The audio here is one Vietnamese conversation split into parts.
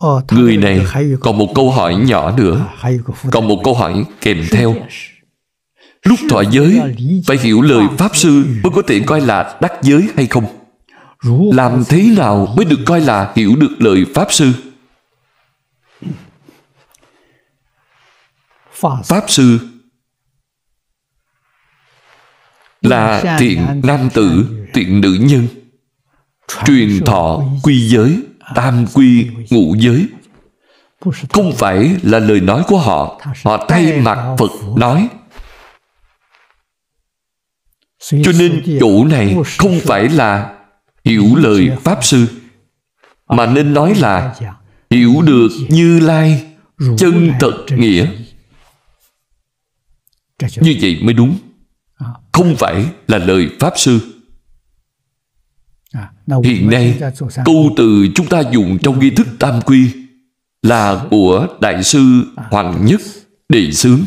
Ờ, Người này còn một câu hỏi nhỏ ờ, nữa Còn một câu hỏi kèm theo Lúc thọ giới Phải hiểu lời Pháp Sư Mới có thể coi là đắc giới hay không Làm thế nào mới được coi là hiểu được lời Pháp Sư Pháp Sư Là thiện nam tử Thiện nữ nhân Truyền thọ quy giới tam quy ngũ giới không phải là lời nói của họ họ thay mặt phật nói cho nên chỗ này không phải là hiểu lời pháp sư mà nên nói là hiểu được như lai chân thật nghĩa như vậy mới đúng không phải là lời pháp sư À, Hiện nay, câu từ chúng ta dùng trong nghi thức tam quy là của Đại sư à. Hoàng Nhất Đệ Sướng.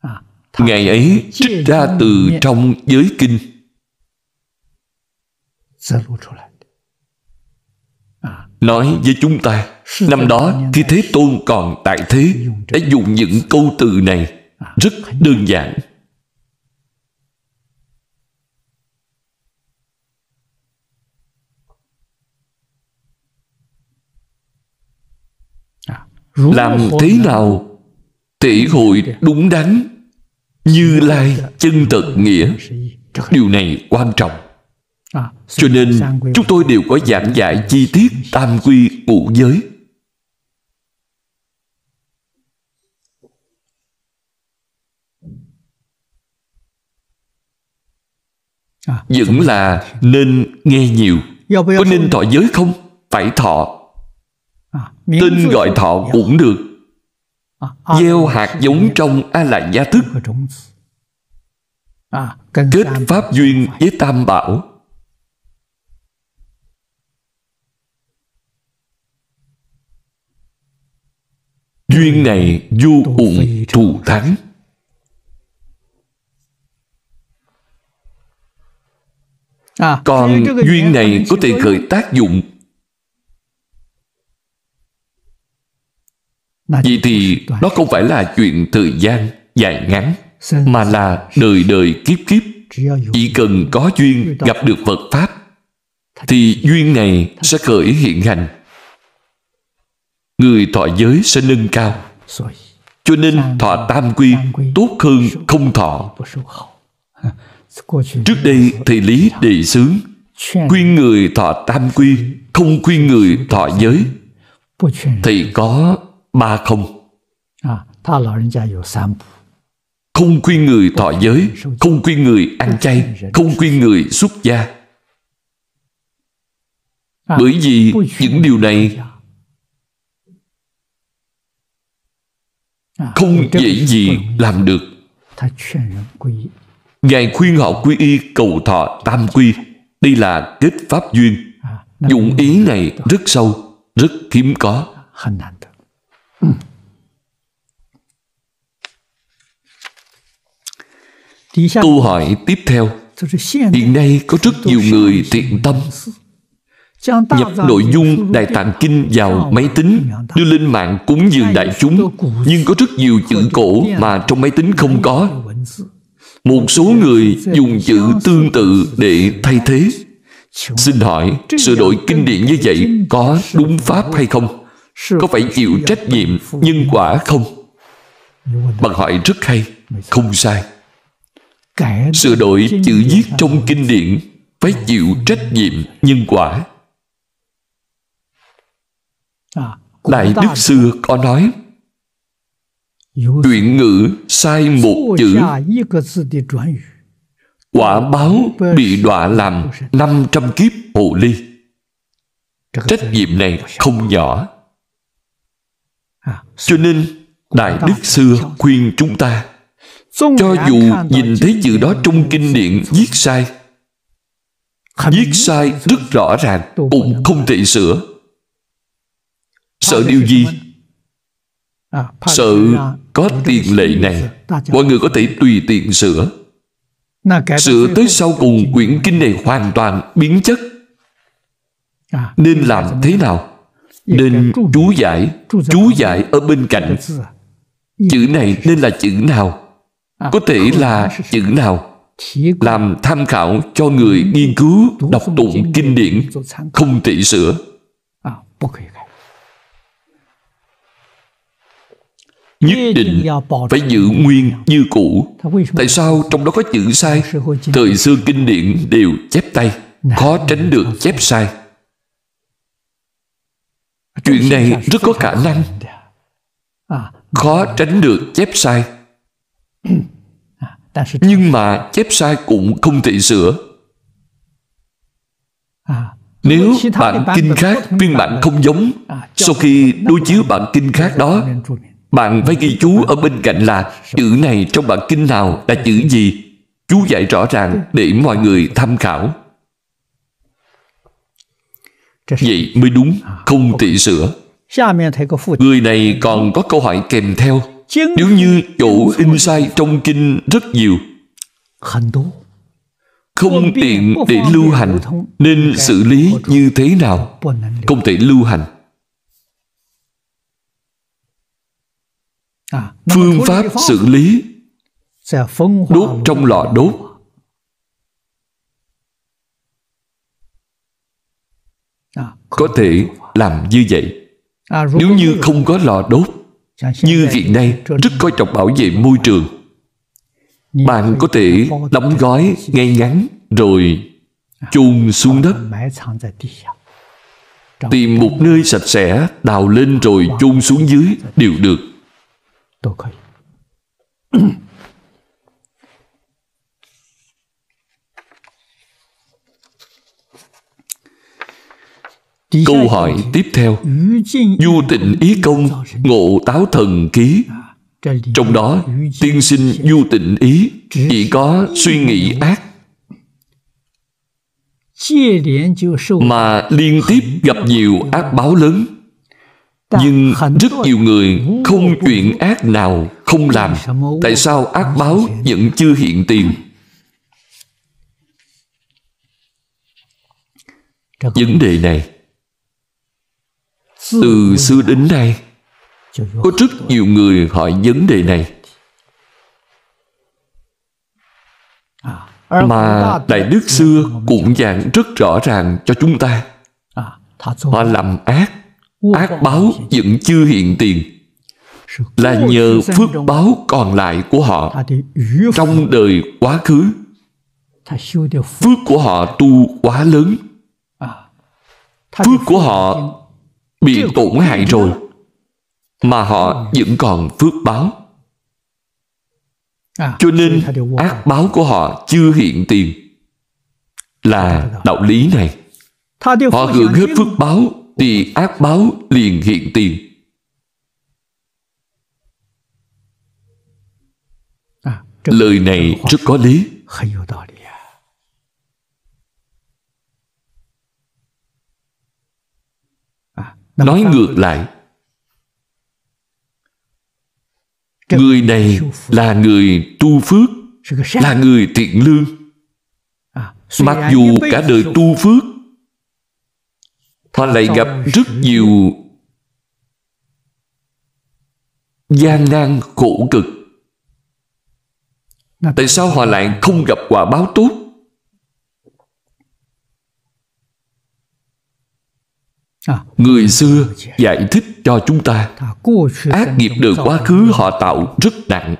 À, Ngày ấy trích ra từ trong giới kinh Nói với chúng ta Năm đó khi Thế Tôn còn tại thế Đã dùng những câu từ này rất đơn giản làm thế nào thể hội đúng đắn như lai chân thật nghĩa điều này quan trọng cho nên chúng tôi đều có giảng giải chi tiết tam quy ngũ giới vẫn à, là nên nghe nhiều dạ, có nên thọ giới không phải thọ tên à, gọi thọ dạ. cũng được à, gieo hạt giống trong a la gia thức dạ, kết pháp duyên với tam bảo duyên này vô cùng thù thắng À. Còn duyên này có thể khởi tác dụng vì thì nó không phải là chuyện thời gian dài ngắn Mà là đời đời kiếp kiếp Chỉ cần có duyên gặp được Phật Pháp Thì duyên này sẽ khởi hiện hành Người thọ giới sẽ nâng cao Cho nên thọ tam quy tốt hơn không thọ Trước đây thầy Lý đề xướng Khuyên người thọ tam quy Không khuyên người thọ giới Thầy có ba không à, Không khuyên người thọ giới Không khuyên người ăn chay Không khuyên người xuất gia à, Bởi vì những điều này à, Không dễ gì làm được Ngài khuyên họ quy y cầu thọ tam quy. Đây là kết pháp duyên. À, Dụng ý này rất sâu, rất hiếm có. Câu hỏi tiếp theo Hiện nay có rất nhiều người thiện tâm Nhập nội dung Đại Tạng Kinh vào máy tính Đưa lên mạng cúng dường đại chúng Nhưng có rất nhiều chữ cổ mà trong máy tính không có một số người dùng chữ tương tự để thay thế xin hỏi sửa đổi kinh điển như vậy có đúng pháp hay không có phải chịu trách nhiệm nhân quả không bạn hỏi rất hay không sai sửa đổi chữ viết trong kinh điển phải chịu trách nhiệm nhân quả đại đức xưa có nói Chuyển ngữ sai một chữ Quả báo bị đọa làm 500 kiếp hồ ly Trách nhiệm này không nhỏ Cho nên Đại Đức xưa khuyên chúng ta Cho dù nhìn thấy chữ đó trong kinh điển viết sai Viết sai rất rõ ràng Cũng không thể sửa Sợ điều gì? Sợ có tiền lệ này Mọi người có thể tùy tiện sửa Sửa tới sau cùng quyển kinh này hoàn toàn biến chất à, Nên làm thế nào? Nên chú giải Chú giải ở bên cạnh Chữ này nên là chữ nào? À, có thể là chữ nào? Làm tham khảo cho người nghiên cứu Đọc tụng kinh điển Không thể sửa à, nhất định phải giữ nguyên như cũ tại sao trong đó có chữ sai thời xưa kinh điển đều chép tay khó dạ. à, dạ. tránh được chép sai chuyện này rất có khả năng khó tránh được chép sai nhưng mà chép sai cũng không thể sửa à, nếu bản à, kinh khác phiên bản không giống sau khi đối chiếu bản kinh khác đó bạn phải ghi chú ở bên cạnh là chữ này trong bản kinh nào là chữ gì. Chú giải rõ ràng để mọi người tham khảo. Vậy mới đúng, không tị sửa. Người này còn có câu hỏi kèm theo. Nếu như chỗ in sai trong kinh rất nhiều, không tiện để lưu hành, nên xử lý như thế nào? Không thể lưu hành. À, phương pháp xử lý đốt trong lò đốt à, có thể làm như vậy à, nếu như không có lò đốt như hiện nay rất coi trọng bảo vệ môi trường bạn có thể đóng gói ngay ngắn rồi chôn xuống đất tìm một nơi sạch sẽ đào lên rồi chôn xuống dưới đều được 都可以。Câu hỏi tiếp theo Du tịnh ý công Ngộ táo thần ký à, Trong đó tiên sinh du tịnh ý Chỉ có suy nghĩ ác Mà liên tiếp gặp nhiều ác báo lớn nhưng rất nhiều người không chuyện ác nào không làm tại sao ác báo vẫn chưa hiện tiền vấn đề này từ xưa đến nay có rất nhiều người hỏi vấn đề này à, mà đại đức xưa cũng giảng rất rõ ràng cho chúng ta à, họ làm ác ác báo vẫn chưa hiện tiền là nhờ phước báo còn lại của họ trong đời quá khứ phước của họ tu quá lớn à, phước của họ bị tổn hại rồi mà họ ừ. vẫn còn phước báo à, cho nên ác báo của họ chưa hiện tiền là đạo lý này họ hưởng hết phước báo thì ác báo liền hiện tiền. À, Lời này rất có lý. À, Nói ngược lại, người này là người tu phước, là người thiện lương. À, Mặc dù cả đời tu phước họ lại gặp rất nhiều gian nan khổ cực tại sao họ lại không gặp quả báo tốt à. người xưa giải thích cho chúng ta ác nghiệp đời quá khứ họ tạo rất nặng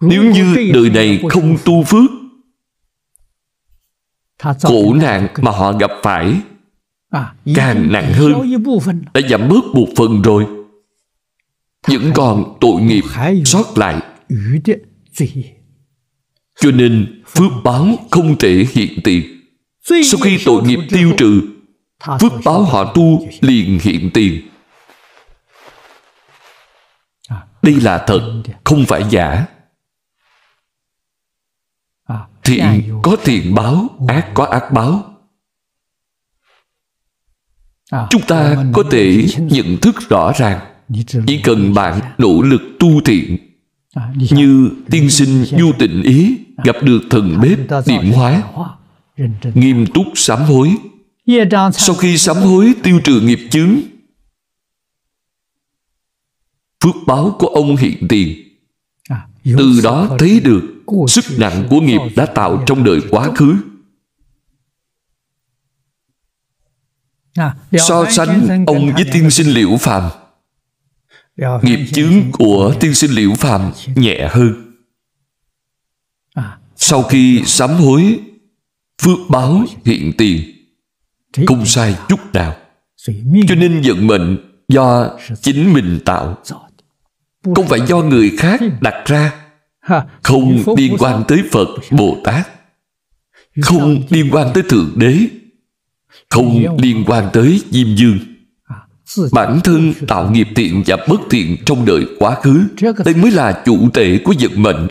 nếu như đời này không tu phước khổ nạn mà họ gặp phải À, càng nặng hơn đã giảm bớt một phần rồi vẫn còn tội nghiệp sót lại cho nên phước báo không thể hiện tiền sau khi tội nghiệp tiêu trừ phước báo họ tu liền hiện tiền à. đây là thật không phải giả à. thiện có thiện báo ác có ác báo À, chúng ta có thể nhận thức rõ ràng chỉ cần bạn nỗ lực tu thiện à, như tiên sinh du tịnh ý à, gặp được thần bếp điểm hóa nghiêm túc sám hối sau khi sám hối tiêu trừ nghiệp chướng phước báo của ông hiện tiền từ đó thấy được sức nặng của nghiệp đã tạo trong đời quá khứ so sánh ông với tiên sinh liễu phàm nghiệp chướng của tiên sinh liễu phàm nhẹ hơn à. sau khi sám hối phước báo hiện tiền không sai chút nào cho nên vận mệnh do chính mình tạo không phải do người khác đặt ra không liên quan tới phật bồ tát không liên quan tới thượng đế không liên quan tới Diêm Dương. À, Bản thân tạo nghiệp thiện và bất thiện trong đời quá khứ Đây mới là chủ tể của vận mệnh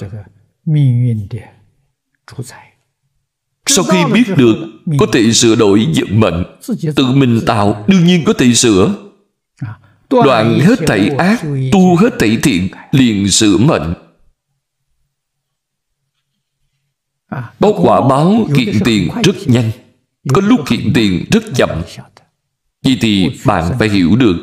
Sau khi biết được có thể sửa đổi vận mệnh Tự mình tạo đương nhiên có thể sửa à, Đoạn hết thảy ác, tu hết thảy thiện Liền sửa mệnh à, Bóc quả báo kiện tiền rất nhanh có lúc hiện tiền rất chậm vì thì bạn phải hiểu được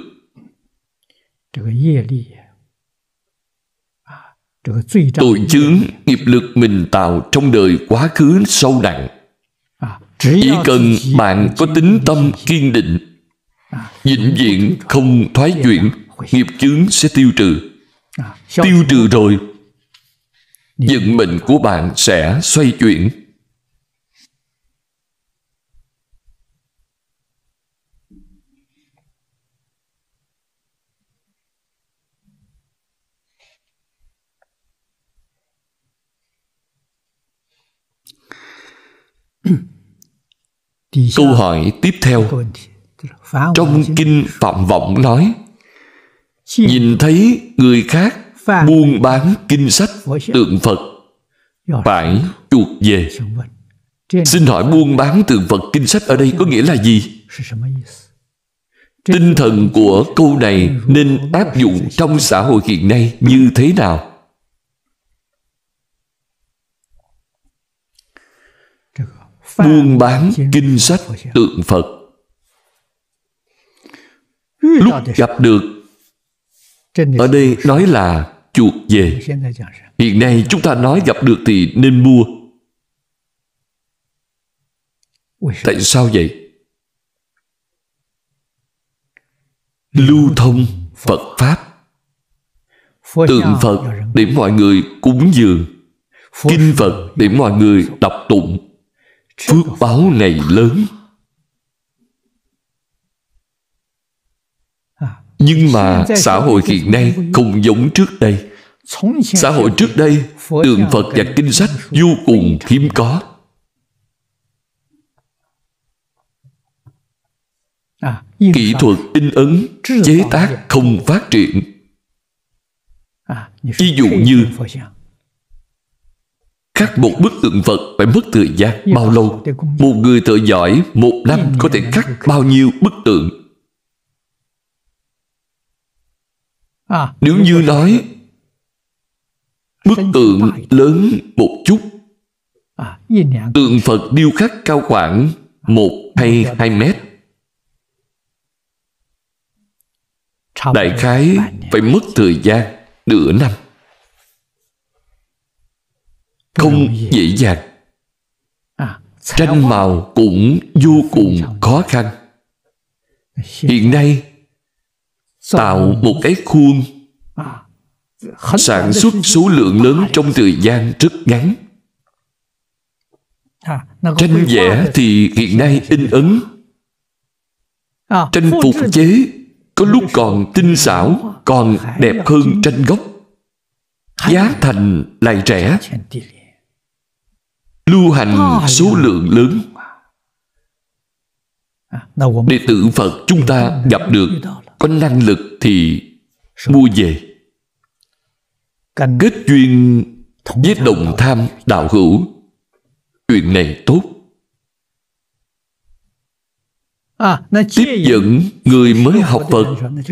Tội chướng nghiệp lực mình tạo trong đời quá khứ sâu nặng Chỉ cần bạn có tính tâm kiên định vĩnh viễn không thoái chuyển Nghiệp chướng sẽ tiêu trừ Tiêu trừ rồi Vận mệnh của bạn sẽ xoay chuyển Câu hỏi tiếp theo Trong Kinh Phạm Vọng nói Nhìn thấy người khác buôn bán kinh sách tượng Phật Phải chuột về Xin hỏi buôn bán tượng Phật kinh sách ở đây có nghĩa là gì? Tinh thần của câu này nên áp dụng trong xã hội hiện nay như thế nào? buôn bán kinh sách tượng Phật. Lúc gặp được ở đây nói là chuột về. Hiện nay chúng ta nói gặp được thì nên mua. Tại sao vậy? Lưu thông Phật Pháp Tượng Phật để mọi người cúng dường Kinh Phật để mọi người đọc tụng Phước báo này lớn Nhưng mà xã hội hiện nay không giống trước đây Xã hội trước đây Tượng Phật và kinh sách vô cùng hiếm có Kỹ thuật in ấn Chế tác không phát triển Ví dụ như cắt một bức tượng Phật phải mất thời gian bao lâu? Một người thợ giỏi một năm có thể cắt bao nhiêu bức tượng? À, Nếu như nói bức tượng lớn một chút à, tượng Phật điêu khắc cao khoảng một hay hai mét đại khái phải mất thời gian nửa năm không dễ dàng à, tranh màu cũng vô cùng khó khăn hiện nay tạo một cái khuôn à, sản xuất số lượng lớn trong thời gian rất ngắn à, tranh vẽ thì hiện nay in ấn tranh phục chế có lúc còn tinh xảo còn đẹp hơn tranh gốc giá thành lại rẻ lưu hành à. số lượng lớn à, đệ tử phật chúng ta gặp được có năng lực thì mua về kết duyên với đồng tham đạo hữu chuyện này tốt à, tiếp dẫn người mới học phật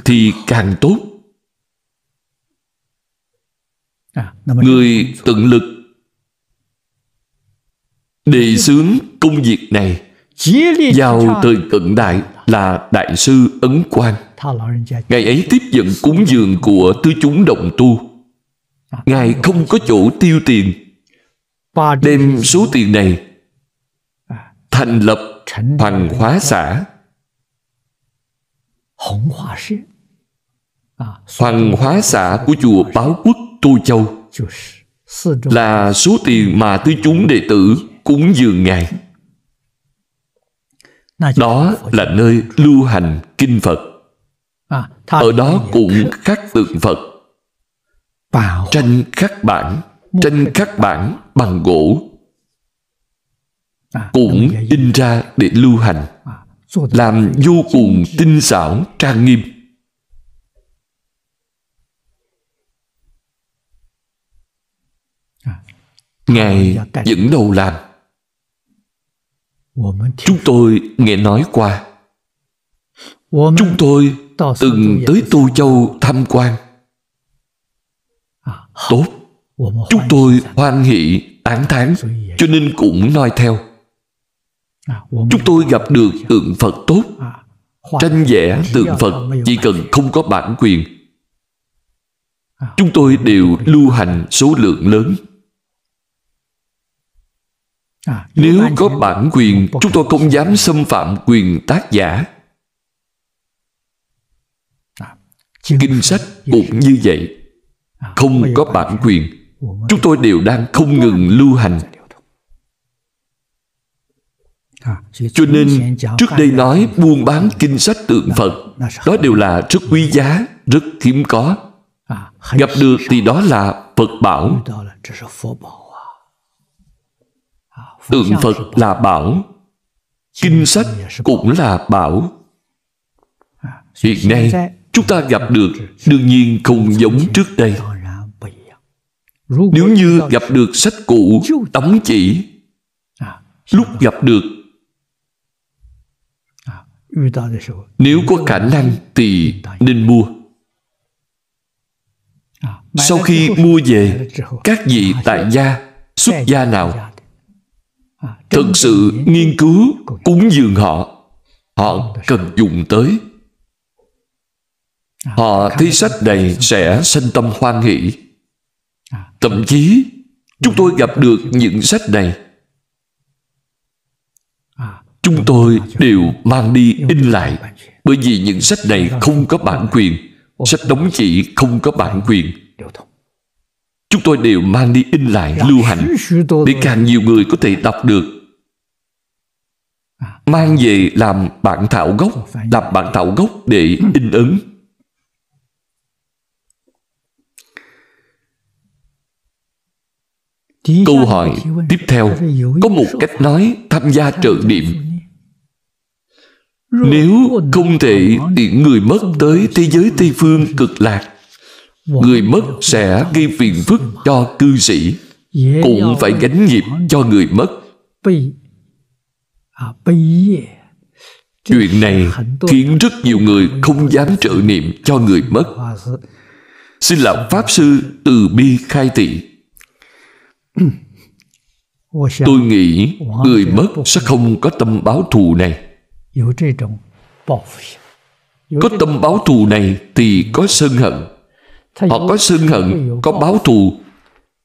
thì càng tốt người tận lực đề xướng công việc này vào thời cận đại là đại sư ấn quang ngày ấy tiếp nhận cúng dường của tứ chúng đồng tu ngài không có chỗ tiêu tiền đem số tiền này thành lập hoàng hóa xã hoàng hóa xã của chùa báo quốc tô châu là số tiền mà tứ chúng đệ tử cúng dường Ngài. Đó là nơi lưu hành kinh Phật. À, Ở đó cũng khắc tượng Phật. Tranh khắc bản, tranh khắc bản bằng gỗ. À, cũng in ra để lưu hành. À, làm vô cùng tinh xảo, trang nghiêm. Ngài dạ, dạ, dạ. dẫn đầu làm Chúng tôi nghe nói qua Chúng tôi từng tới Tu Châu tham quan Tốt Chúng tôi hoan hỷ, tán thán Cho nên cũng noi theo à, Chúng tôi gặp được tượng Phật tốt à, Tranh vẽ tượng Phật chỉ cần không có bản quyền à, Chúng tôi đều lưu hành số lượng lớn À, Nếu có bản quyền, chúng tôi không dám xâm phạm quyền tác giả. À, kinh sách cũng như vậy. À, không có bản quyền, chúng tôi đều đang không ngừng lưu hành. Cho nên trước đây nói buôn bán kinh sách tượng Phật Đó đều là rất quý giá, rất hiếm có Gặp được thì đó là Phật bảo Tượng Phật là bảo Kinh à, sách cũng là bảo Hiện nay chúng ta gặp được Đương nhiên không giống trước đây Nếu như gặp được sách cũ Tấm chỉ à, Lúc gặp được à, Nếu có khả năng thì nên mua Sau khi mua về Các vị tại gia Xuất gia nào thật sự nghiên cứu cúng dường họ họ cần dùng tới họ thấy sách này sẽ sanh tâm hoan hỷ à. thậm chí chúng tôi gặp được những sách này à. chúng tôi đều mang đi in lại bởi vì những sách này không có bản quyền sách đóng chỉ không có bản quyền chúng tôi đều mang đi in lại dạ, lưu hành để càng nhiều người có thể đọc được mang về làm bản thảo gốc dạ, làm bản thảo gốc để in ấn câu hỏi tiếp theo có một cách nói tham gia trợ niệm nếu không thể tiện người mất tới thế giới tây phương cực lạc người mất sẽ gây phiền phức cho cư sĩ cũng phải gánh nghiệp cho người mất à, chuyện này khiến rất nhiều người không dám trợ niệm cho người mất xin làm pháp sư từ bi khai thị tôi nghĩ người mất sẽ không có tâm báo thù này có tâm báo thù này thì có sân hận Họ có sân hận, có báo thù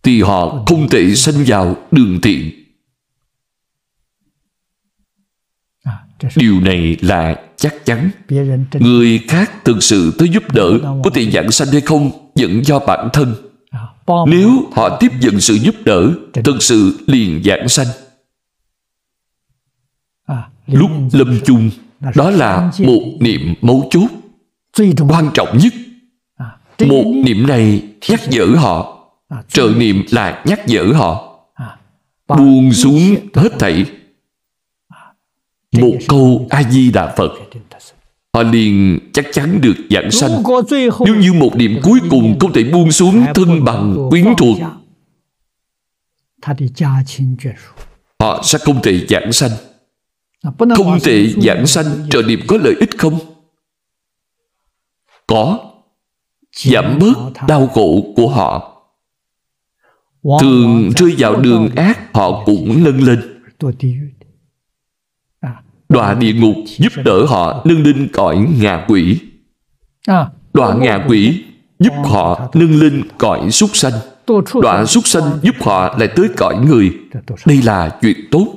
Thì họ không thể sanh vào đường thiện à, Điều này là chắc chắn Người khác thực sự tới giúp đỡ Có thể giảng sanh hay không Vẫn do bản thân à, Nếu họ tiếp nhận sự giúp đỡ Thực sự liền giảng sanh à, Lúc lâm chung Đó là một niệm mấu chốt Quan trọng nhất một niệm này nhắc nhở họ à, trợ niệm là nhắc nhở họ à, buông xuống hết thảy à, một câu a di đà phật họ liền chắc chắn được giảng sanh nếu như một điểm cuối cùng không thể buông xuống thân bằng quyến thuộc họ sẽ không thể giảng sanh không thể giảng sanh trợ niệm có lợi ích không có giảm bớt đau khổ của họ thường rơi vào đường ác họ dạ, cũng nâng lên à, đọa dạ, địa ngục giúp đỡ họ nâng lên cõi ngạ quỷ à, đọa ngạ quỷ giúp họ nâng lên cõi súc sanh đọa súc sanh giúp họ lại tới cõi người dạ, đây là chuyện tốt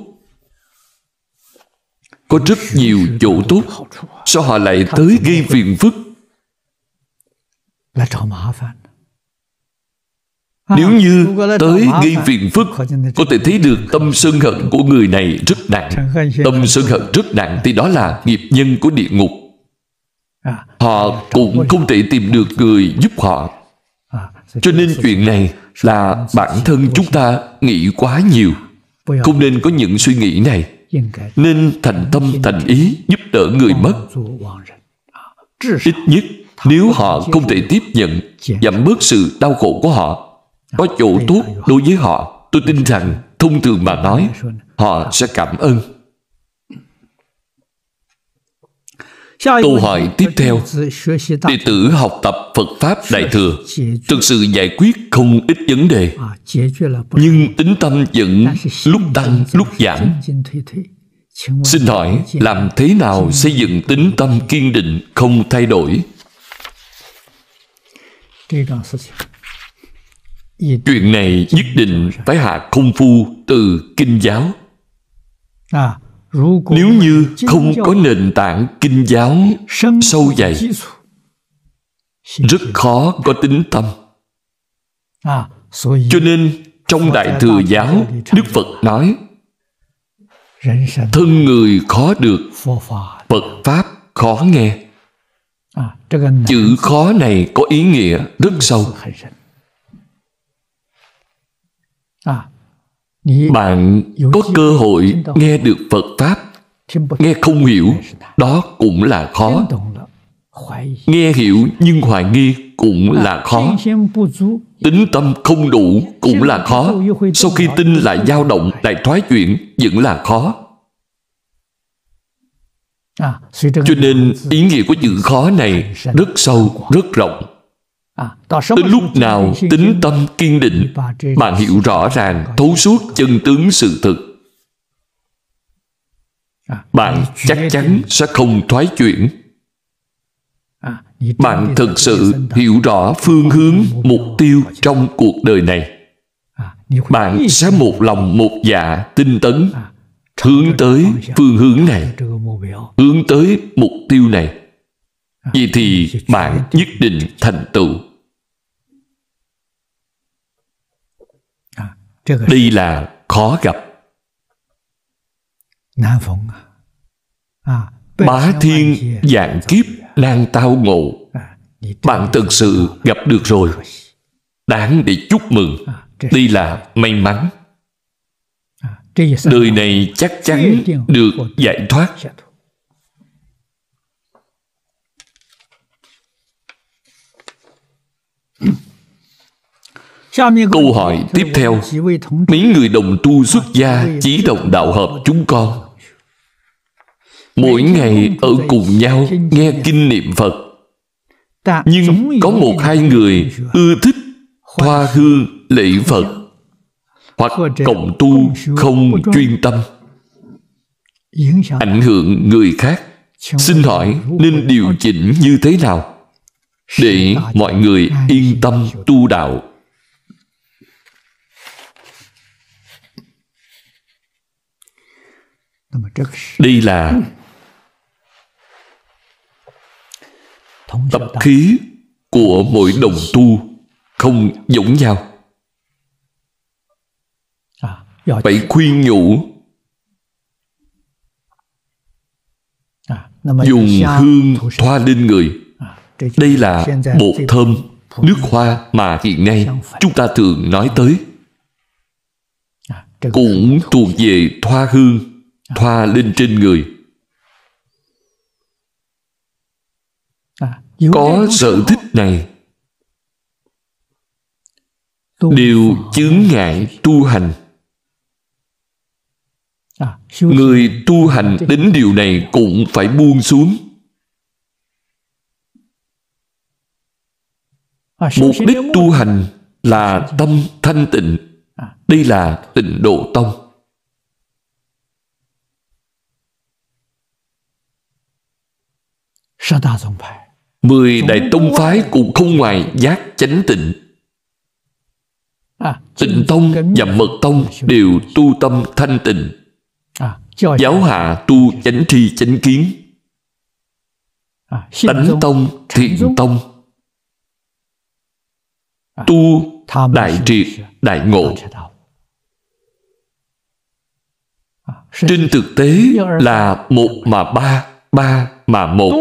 có rất nhiều chỗ tốt sao họ lại tới gây phiền phức À, nếu như tới gây phiền phức Có thể thấy được tâm sân hận của người này rất nặng Tâm sân hận rất nặng Thì đó là nghiệp nhân của địa ngục à, Họ cũng không thể tìm được người giúp họ à, Cho nên chuyện này là bản thân chúng ta nghĩ quá nhiều Không nên có những suy nghĩ này Nên thành tâm thành ý giúp đỡ người mất Ít nhất nếu họ không thể tiếp nhận giảm dạ. bớt sự đau khổ của họ dạ. có chỗ tốt đối với họ tôi tin dạ. rằng thông thường mà nói họ sẽ cảm ơn câu hỏi tiếp theo đệ tử học tập phật pháp đại thừa thực sự giải quyết không ít vấn đề à, nhưng tính tâm vẫn lúc tăng lúc giảm xin hỏi làm thế nào xây dựng tính tâm kiên định không thay đổi Chuyện này nhất định phải hạ công phu từ kinh giáo. À, Nếu như không có nền tảng kinh giáo sâu dày, rất khó có tính tâm. À, Cho nên trong Đại Thừa Giáo, Đức Phật nói Thân người khó được, Phật Pháp khó nghe chữ khó này có ý nghĩa rất sâu à, bạn có cơ hội nghe được phật pháp nghe không hiểu đó cũng là khó nghe hiểu nhưng hoài nghi cũng là khó tính tâm không đủ cũng là khó sau khi tin lại dao động lại thoái chuyển vẫn là khó À, Cho nên ý nghĩa của chữ khó này rất sâu, rất rộng. Đến à, lúc nào tính tâm kiên định, bạn hiểu rõ ràng, thấu suốt chân tướng sự thực, à, bạn chắc chắn sẽ không thoái chuyển. Bạn thực sự hiểu rõ phương hướng, mục tiêu trong cuộc đời này. Bạn sẽ một lòng một dạ tinh tấn hướng tới phương hướng này hướng tới mục tiêu này vậy thì bạn nhất định thành tựu đây là khó gặp bá thiên dạng kiếp đang tao ngộ bạn thực sự gặp được rồi đáng để chúc mừng đây là may mắn đời này chắc chắn được giải thoát dạ Câu hỏi tiếp theo Mấy người đồng tu xuất gia Chí đồng đạo hợp chúng con Mỗi ngày ở cùng nhau Nghe kinh niệm Phật Nhưng có một hai người Ưa thích thoa hương lễ Phật hoặc cộng tu không chuyên tâm ảnh hưởng người khác xin hỏi nên điều chỉnh như thế nào để mọi người yên tâm tu đạo đây là tập khí của mỗi đồng tu không giống nhau phải khuyên nhủ à, dùng hương thoa lên người à, đây là bột thơm nước hoa mà hiện nay chúng ta thường nói tới à, cũng thuộc về thoa hương thoa lên trên người có sở thích này đều chướng ngại tu hành À, người tu hành đến điều này cũng phải buông xuống à, mục đích tu hành là tâm thanh tịnh à. đây là tịnh độ tông Mười đại tông phái cũng không ngoài giác chánh tịnh. Tịnh tông và mật tông đều tu tâm thanh tịnh. À, giáo hạ tu chánh tri chánh kiến à, tánh tông thiện tông à, tu đại triệt đại ngộ trên thực tế là một mà ba ba mà một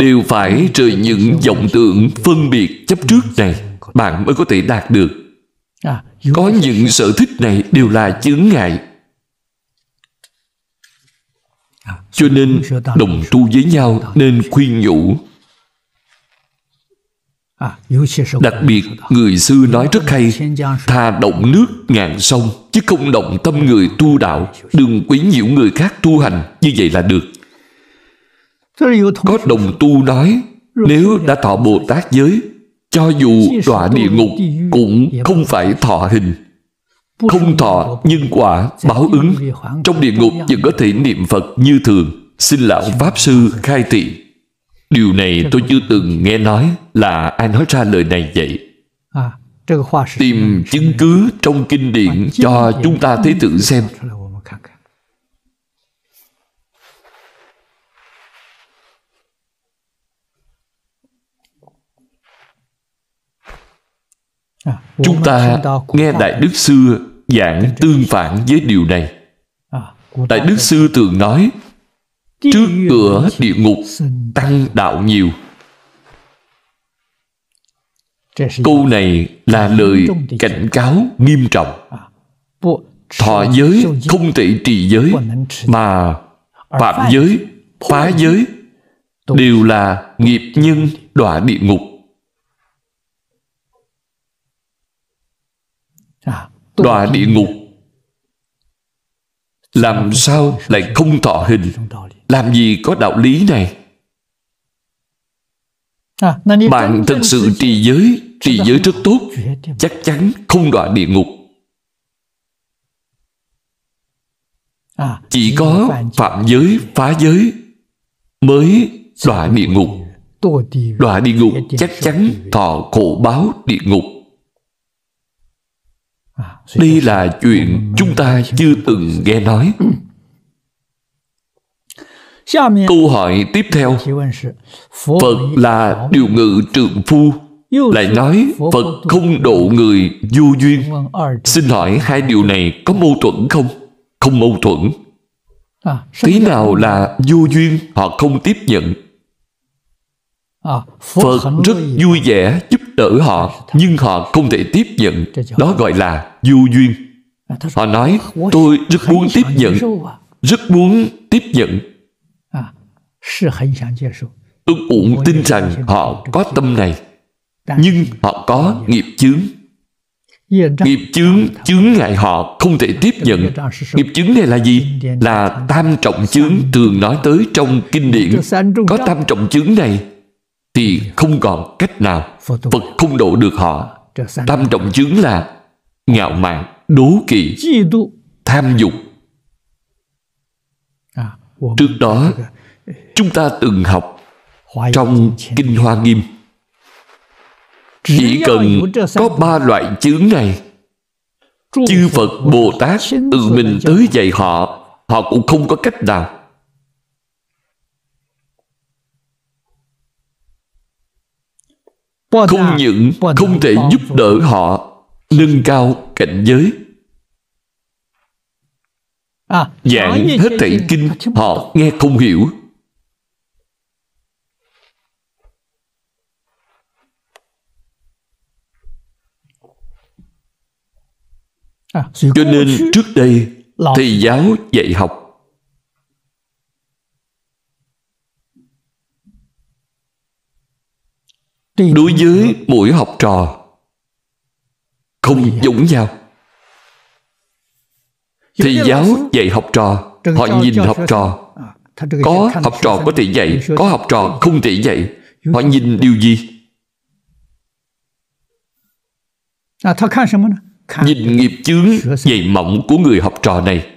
đều phải rời những vọng tưởng phân biệt chấp trước này bạn mới có thể đạt được có những sở thích này đều là chướng ngại Cho nên đồng tu với nhau nên khuyên nhủ à, Đặc biệt người xưa nói rất hay Thà động nước ngàn sông Chứ không động tâm người tu đạo Đừng quý nhiễu người khác tu hành Như vậy là được Có đồng tu nói Nếu đã thọ Bồ Tát giới Cho dù đọa địa ngục Cũng không phải thọ hình không thọ nhân quả báo ứng trong địa ngục vẫn có thể niệm phật như thường xin lão pháp sư khai thị điều này tôi chưa từng nghe nói là ai nói ra lời này vậy à, tìm chứng cứ trong kinh điển cho chúng ta thấy tự xem à, chúng ta nghe đại đức xưa giảng tương phản với điều này tại đức sư thường nói trước cửa địa ngục tăng đạo nhiều câu này là lời cảnh cáo nghiêm trọng thọ giới không thể trì giới mà phạm giới phá giới đều là nghiệp nhân đọa địa ngục đọa địa ngục làm sao lại không thọ hình làm gì có đạo lý này à, bạn thật sự trì giới trì giới rất tốt chắc chắn không đọa địa ngục à, chỉ có phạm giới phá giới mới đọa địa ngục đọa địa ngục chắc chắn thọ khổ báo địa ngục đây là chuyện chúng ta chưa từng nghe nói câu hỏi tiếp theo phật là điều ngự trượng phu lại nói phật không độ người vô duyên xin hỏi hai điều này có mâu thuẫn không không mâu thuẫn à, thế nào là vô duyên họ không tiếp nhận à, phật rất vui vẻ giúp đỡ họ nhưng họ không thể tiếp nhận đó gọi là vô duyên à, Họ nói tôi rất muốn tiếp nhận Rất muốn tiếp nhận Tôi cũng tin rằng họ có tâm này Nhưng họ có nghiệp chướng Nghiệp chướng chướng ngại họ không thể tiếp nhận Nghiệp chướng này là gì? Là tam trọng chướng thường nói tới trong kinh điển Có tam trọng chướng này Thì không còn cách nào Phật không độ được họ Tam trọng chướng là ngạo mạn đố kỵ tham dục à, trước đó chúng ta từng học trong kinh hoa nghiêm chỉ cần có ba loại chướng này chư phật bồ tát tự mình tới dạy họ họ cũng không có cách nào không những không thể giúp đỡ họ nâng cao cảnh giới à, giảng hết thảy kinh họ nghe không hiểu à, cho nên trước đây thầy giáo dạy học đối với mỗi học trò không dũng nhau thì giáo dạy học trò họ nhìn à, học trò có học trò có thể dạy có học trò không thể dạy họ nhìn điều gì à, nhìn nghiệp chướng dày mỏng của người học trò này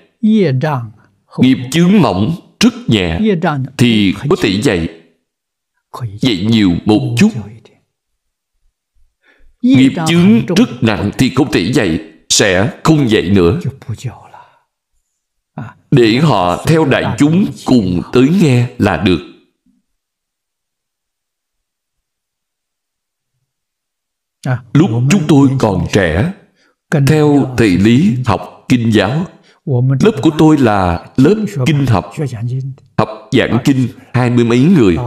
nghiệp chướng mỏng rất nhẹ thì có thể dạy dạy nhiều một chút Nghiệp chướng rất nặng thì không thể dạy Sẽ không dạy nữa à, Để họ theo đại chúng cùng tới nghe là được à, Lúc chúng tôi còn trẻ Theo thầy lý học kinh giáo Lớp của tôi là lớp kinh học Học giảng kinh hai mươi mấy người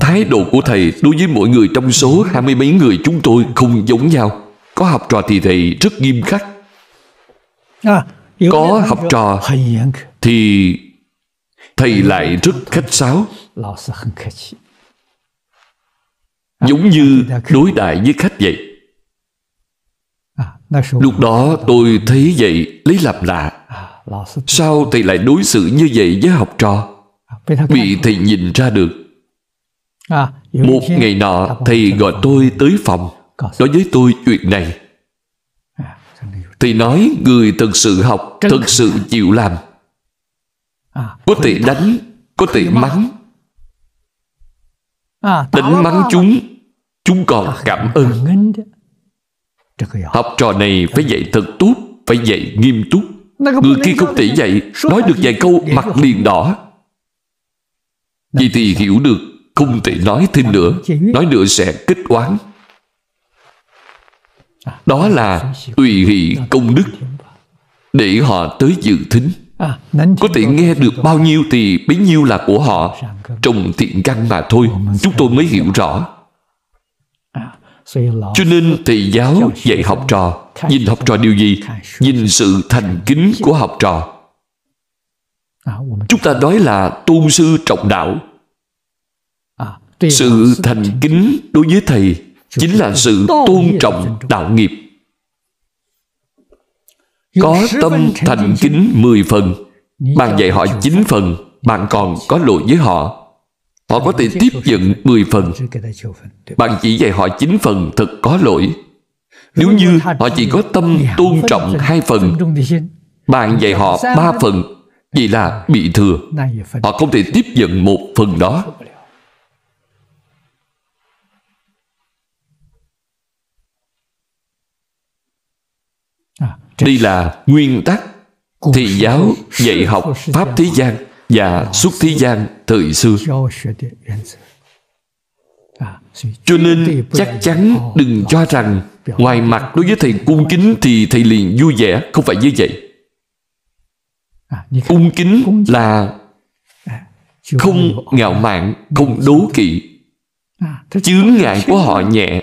Thái độ của thầy đối với mỗi người trong số hai mươi mấy người chúng tôi không giống nhau Có học trò thì thầy rất nghiêm khắc Có học trò thì thầy lại rất khách sáo Giống như đối đại với khách vậy Lúc đó tôi thấy vậy lấy làm lạ Sao thầy lại đối xử như vậy với học trò bị thầy nhìn ra được à, một ngày nọ thầy gọi tôi tới phòng nói với tôi chuyện à, này thầy nói người thật sự học thật sự chịu làm à, có thể đánh có thể mắng đánh mắng chúng chúng còn cảm ơn học trò này phải dạy thật tốt phải dạy nghiêm túc người kia không thể dạy nói được vài câu mặt liền đỏ vì thì hiểu được Không thể nói thêm nữa Nói nữa sẽ kích oán Đó là tùy hỷ công đức Để họ tới dự thính Có thể nghe được bao nhiêu thì bấy nhiêu là của họ Trong thiện căn mà thôi Chúng tôi mới hiểu rõ cho nên thầy giáo dạy học trò Nhìn học trò điều gì? Nhìn sự thành kính của học trò À, chúng ta nói là tôn sư trọng đạo à, sự thành kính đối với thầy chính là sự tôn trọng đạo nghiệp có tâm thành kính 10 phần bạn dạy họ 9 phần bạn còn có lỗi với họ họ có thể tiếp nhận 10 phần bạn chỉ dạy họ 9 phần thật có lỗi nếu như họ chỉ có tâm tôn trọng hai phần bạn dạy họ ba phần vì là bị thừa Họ không thể tiếp nhận một phần đó à, Đây là nguyên tắc Thị giáo dạy học Pháp Thế gian Và xuất thế gian thời xưa à, Cho nên chắc chắn đừng cho rằng Ngoài mặt đối với thầy cung kính Thì thầy liền vui vẻ Không phải như vậy À, cung kính là à, không ngạo mạn không đố kỵ à, chướng ngại của họ nhẹ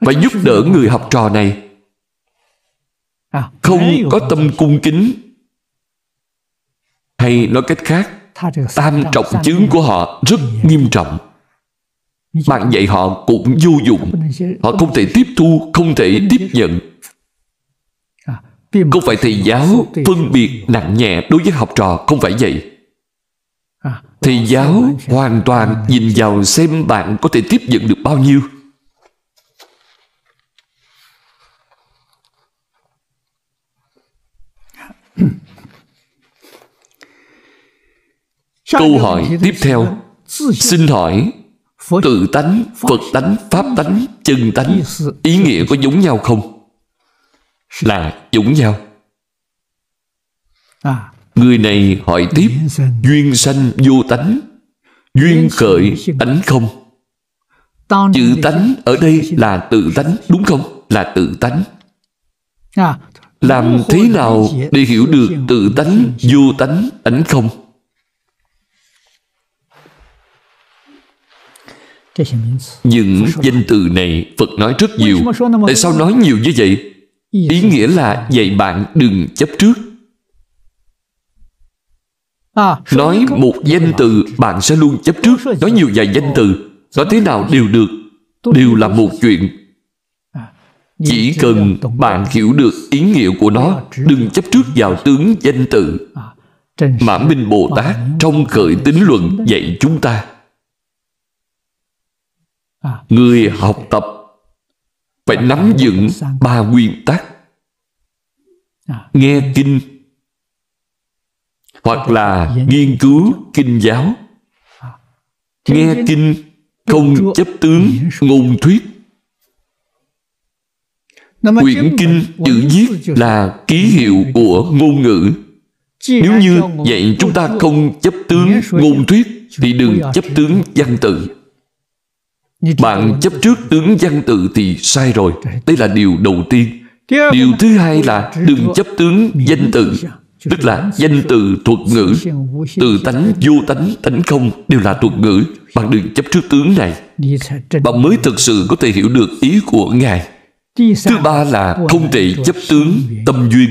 và giúp đỡ người học trò này không có tâm cung kính hay nói cách khác tam trọng chứng của họ rất nghiêm trọng bạn dạy họ cũng vô dụng họ không thể tiếp thu không thể tiếp nhận không phải thầy giáo phân biệt nặng nhẹ đối với học trò Không phải vậy à, Thầy giáo hoàn toàn nhìn vào xem bạn có thể tiếp nhận được bao nhiêu Câu hỏi tiếp theo Xin hỏi Tự tánh, Phật tánh, Pháp tánh, chân tánh Ý nghĩa có giống nhau không? là giống nhau à. người này hỏi tiếp duyên sanh vô tánh duyên khởi tánh không chữ tánh ở đây là tự tánh đúng không là tự tánh à. làm thế nào để hiểu được tự tánh vô tánh tánh không những danh từ này phật nói rất nhiều tại sao nói nhiều như vậy ý nghĩa là dạy bạn đừng chấp trước à, nói một danh từ bạn sẽ luôn chấp trước nói nhiều vài danh từ nói thế nào đều được đều là một chuyện à, chỉ cần bạn hiểu được ý nghĩa của nó đừng chấp trước vào tướng danh tự mã minh bồ tát trong khởi tính luận dạy chúng ta à. người học tập phải nắm vững ba nguyên tắc nghe kinh hoặc là nghiên cứu kinh giáo nghe kinh không chấp tướng ngôn thuyết quyển kinh chữ viết là ký hiệu của ngôn ngữ nếu như vậy chúng ta không chấp tướng ngôn thuyết thì đừng chấp tướng văn tự bạn chấp trước tướng văn tự thì sai rồi Đây là điều đầu tiên Điều thứ hai là đừng chấp tướng danh tự Tức là danh từ thuật ngữ Từ tánh, vô tánh, tánh không Đều là thuật ngữ Bạn đừng chấp trước tướng này Bạn mới thực sự có thể hiểu được ý của Ngài Thứ ba là không thể chấp tướng tâm duyên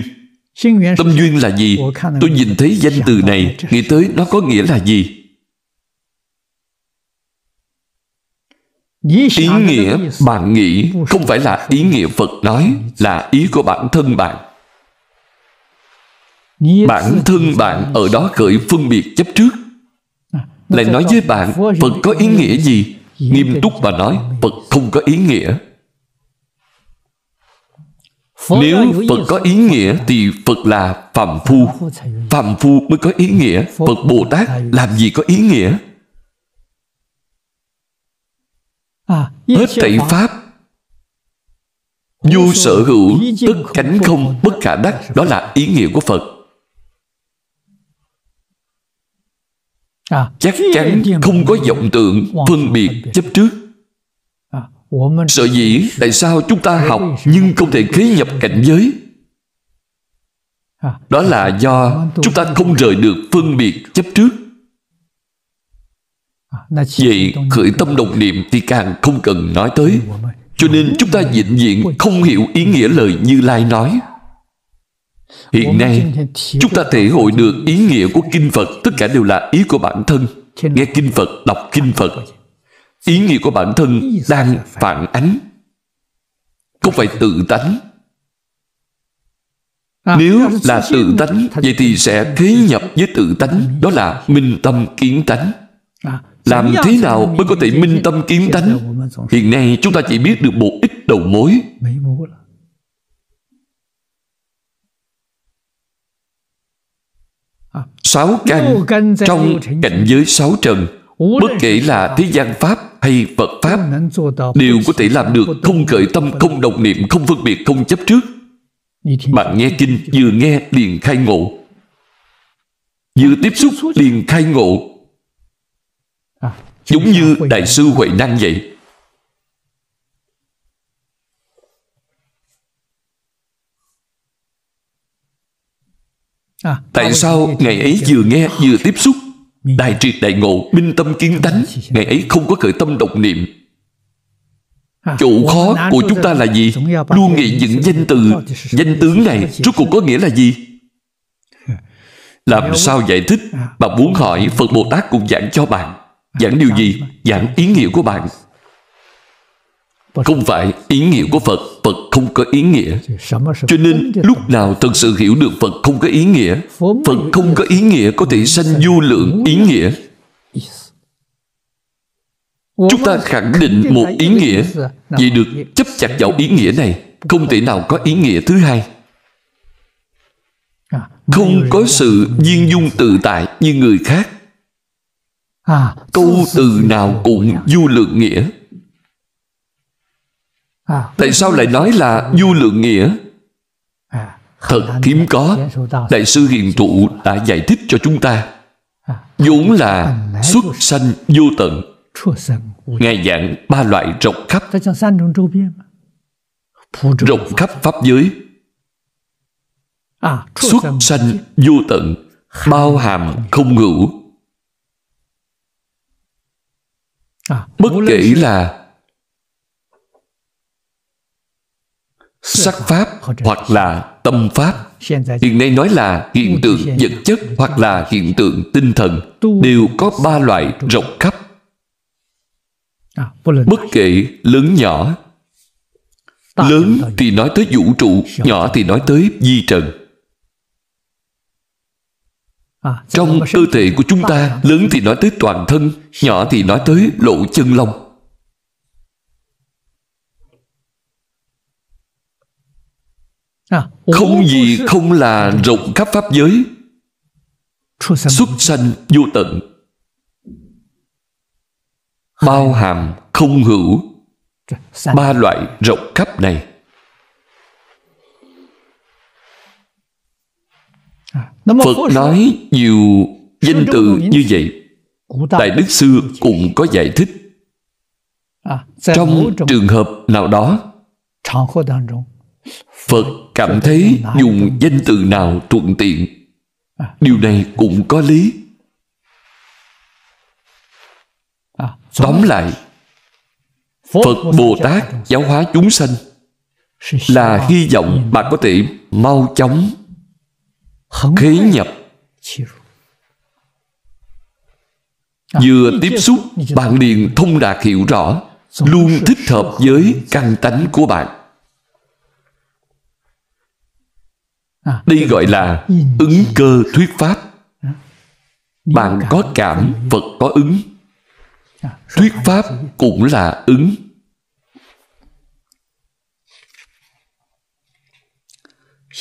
Tâm duyên là gì? Tôi nhìn thấy danh từ này Nghĩ tới nó có nghĩa là gì? ý nghĩa bạn nghĩ không phải là ý nghĩa phật nói là ý của bản thân bạn bản thân bạn ở đó khởi phân biệt chấp trước à, lại nói với bạn phật có ý nghĩa gì nghiêm túc mà nói phật không có ý nghĩa nếu Phật có ý nghĩa thì Phật là phàm phu. phàm phu mới có ý nghĩa. Phật Bồ Tát làm gì có ý nghĩa? À, hết thảy pháp vô sở hữu tất cánh không bất khả đắc đó là ý nghĩa của phật à, chắc chắn không có vọng tượng phân biệt chấp trước à, sở dĩ tại sao chúng ta học nhưng không thể khế nhập cảnh giới đó là do chúng ta không rời được phân biệt chấp trước À, vậy khởi tâm đồng niệm thì càng không cần nói tới Cho nên chúng ta vĩnh viễn không hiểu ý nghĩa lời Như Lai nói Hiện nay chúng ta thể hội được ý nghĩa của Kinh Phật Tất cả đều là ý của bản thân Nghe Kinh Phật, đọc Kinh Phật Ý nghĩa của bản thân đang phản ánh Không phải tự tánh à, Nếu là tự tánh Vậy thì sẽ thế nhập với tự tánh Đó là minh tâm kiến tánh à, làm thế nào mới có thể minh tâm kiến tánh hiện nay chúng ta chỉ biết được một ít đầu mối à. sáu căn trong cảnh giới sáu trần bất kể là thế gian pháp hay phật pháp đều có thể làm được không khởi tâm không đồng niệm không phân biệt không chấp trước bạn nghe kinh vừa nghe liền khai ngộ vừa tiếp xúc liền khai ngộ Giống như Đại sư Huệ Năng vậy à, Tại sao ngày ấy vừa nghe vừa tiếp xúc Đại triệt đại ngộ, minh tâm kiến tánh Ngày ấy không có khởi tâm độc niệm à, Chỗ khó của chúng ta là gì? Luôn nghĩ những danh từ Danh tướng này rốt cuộc có nghĩa là gì? Làm sao giải thích à. Bà muốn hỏi Phật Bồ Tát cũng giảng cho bạn giảng điều gì giảng ý nghĩa của bạn không phải ý nghĩa của phật phật không có ý nghĩa cho nên lúc nào thật sự hiểu được phật không có ý nghĩa phật không có ý nghĩa có thể sanh vô lượng ý nghĩa chúng ta khẳng định một ý nghĩa vì được chấp chặt vào ý nghĩa này không thể nào có ý nghĩa thứ hai à, không có sự viên dung tự tại như người khác À, câu từ nào cũng du lượng nghĩa à, tại sao lại nói là du lượng nghĩa à, thật hiếm có đại sư hiền trụ đã giải thích cho chúng ta vốn là xuất sanh vô tận ngài dạng ba loại rộng khắp rộng khắp pháp giới xuất sanh vô tận bao hàm không hữu À, bất kể là sắc pháp hoặc là tâm pháp hiện nay nói là hiện tượng vật chất hoặc là hiện tượng tinh thần đều có ba loại rộng khắp à, bất kể lớn nhỏ lớn thì nói tới vũ trụ nhỏ thì nói tới di trần À, trong cơ thể của chúng ta vâng. lớn thì nói tới toàn thân nhỏ thì nói tới lỗ chân lông à, không gì không là rộng khắp pháp giới xuất sanh vô tận bao hàm không hữu ba loại rộng khắp này Phật nói nhiều danh từ như vậy Tại Đức Xưa cũng có giải thích à, Trong trường hợp nào đó Phật cảm thấy dùng danh từ nào thuận tiện à. Điều này cũng có lý à, Tóm lại Phật Bồ Tát giáo hóa chúng sanh Là hy vọng bạn có thể mau chóng khế nhập à, vừa tiếp xúc bạn liền thông đạt hiểu rõ luôn thích hợp với căn tánh của bạn à, đây gọi là ứng cơ thuyết pháp bạn có cảm phật có ứng à, thuyết pháp cũng là ứng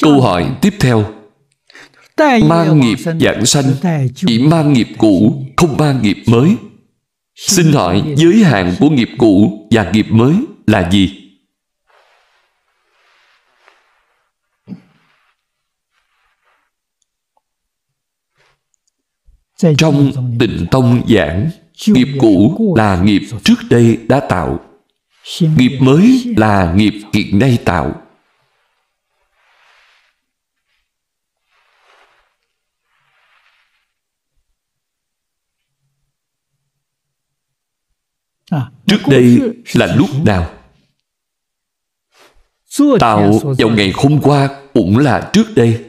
câu hỏi tiếp theo Mang nghiệp dạng sanh Chỉ mang nghiệp cũ Không mang nghiệp mới Xin hỏi giới hạn của nghiệp cũ Và nghiệp mới là gì? Trong tịnh tông giảng Nghiệp cũ là nghiệp trước đây đã tạo Nghiệp mới là nghiệp hiện nay tạo À. Trước đây là lúc nào Tạo vào ngày hôm qua cũng là trước đây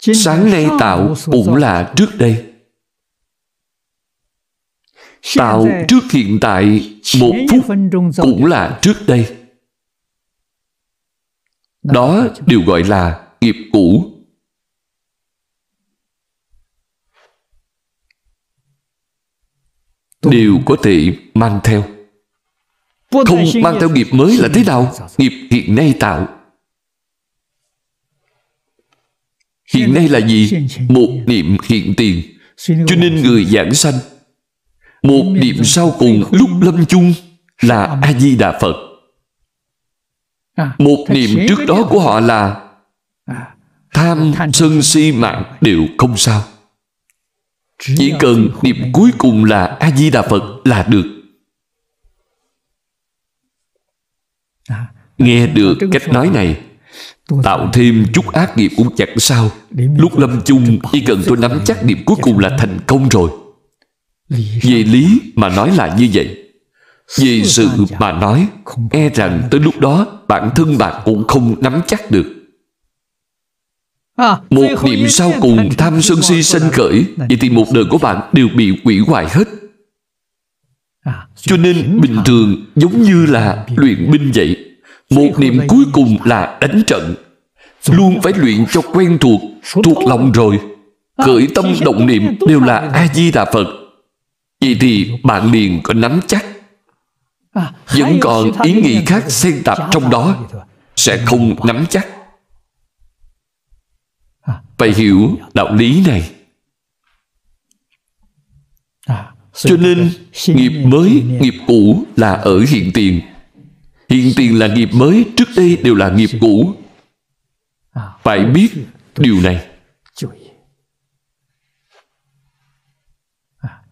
Sáng nay tạo cũng là trước đây Tạo trước hiện tại một phút cũng là trước đây Đó đều gọi là nghiệp cũ đều có thể mang theo không mang theo nghiệp mới là thế nào nghiệp hiện nay tạo hiện nay là gì một niệm hiện tiền cho nên người giảng sanh một niệm sau cùng lúc lâm chung là a di đà phật à, một niệm trước đó của họ là à, tham sân si mạng đều không sao chỉ cần niệm cuối cùng là a di đà phật là được à, nghe được cách nói này tạo thêm chút ác nghiệp cũng chẳng sao lúc lâm chung chỉ cần tôi nắm chắc niệm cuối cùng là thành công rồi vì lý mà nói là như vậy vì sự mà nói e rằng tới lúc đó bản thân bạn cũng không nắm chắc được À, một niệm sau cùng tham sân si sanh khởi Vậy thì một đời của bạn đều bị quỷ hoại hết à, Cho nên bình thường giống như là luyện binh vậy Một niệm cuối cùng là đánh trận Luôn phải luyện cho quen thuộc Thuộc lòng rồi à, Khởi tâm động niệm đều là A-di-đà Phật Vậy thì bạn liền có nắm chắc Vẫn còn ý nghĩ khác xen tạp trong đó Sẽ không nắm chắc phải hiểu đạo lý này à, cho nên nghiệp mới nghiệp cũ là ở hiện tiền hiện tiền là nghiệp mới trước đây đều là nghiệp cũ à, phải biết điều này à,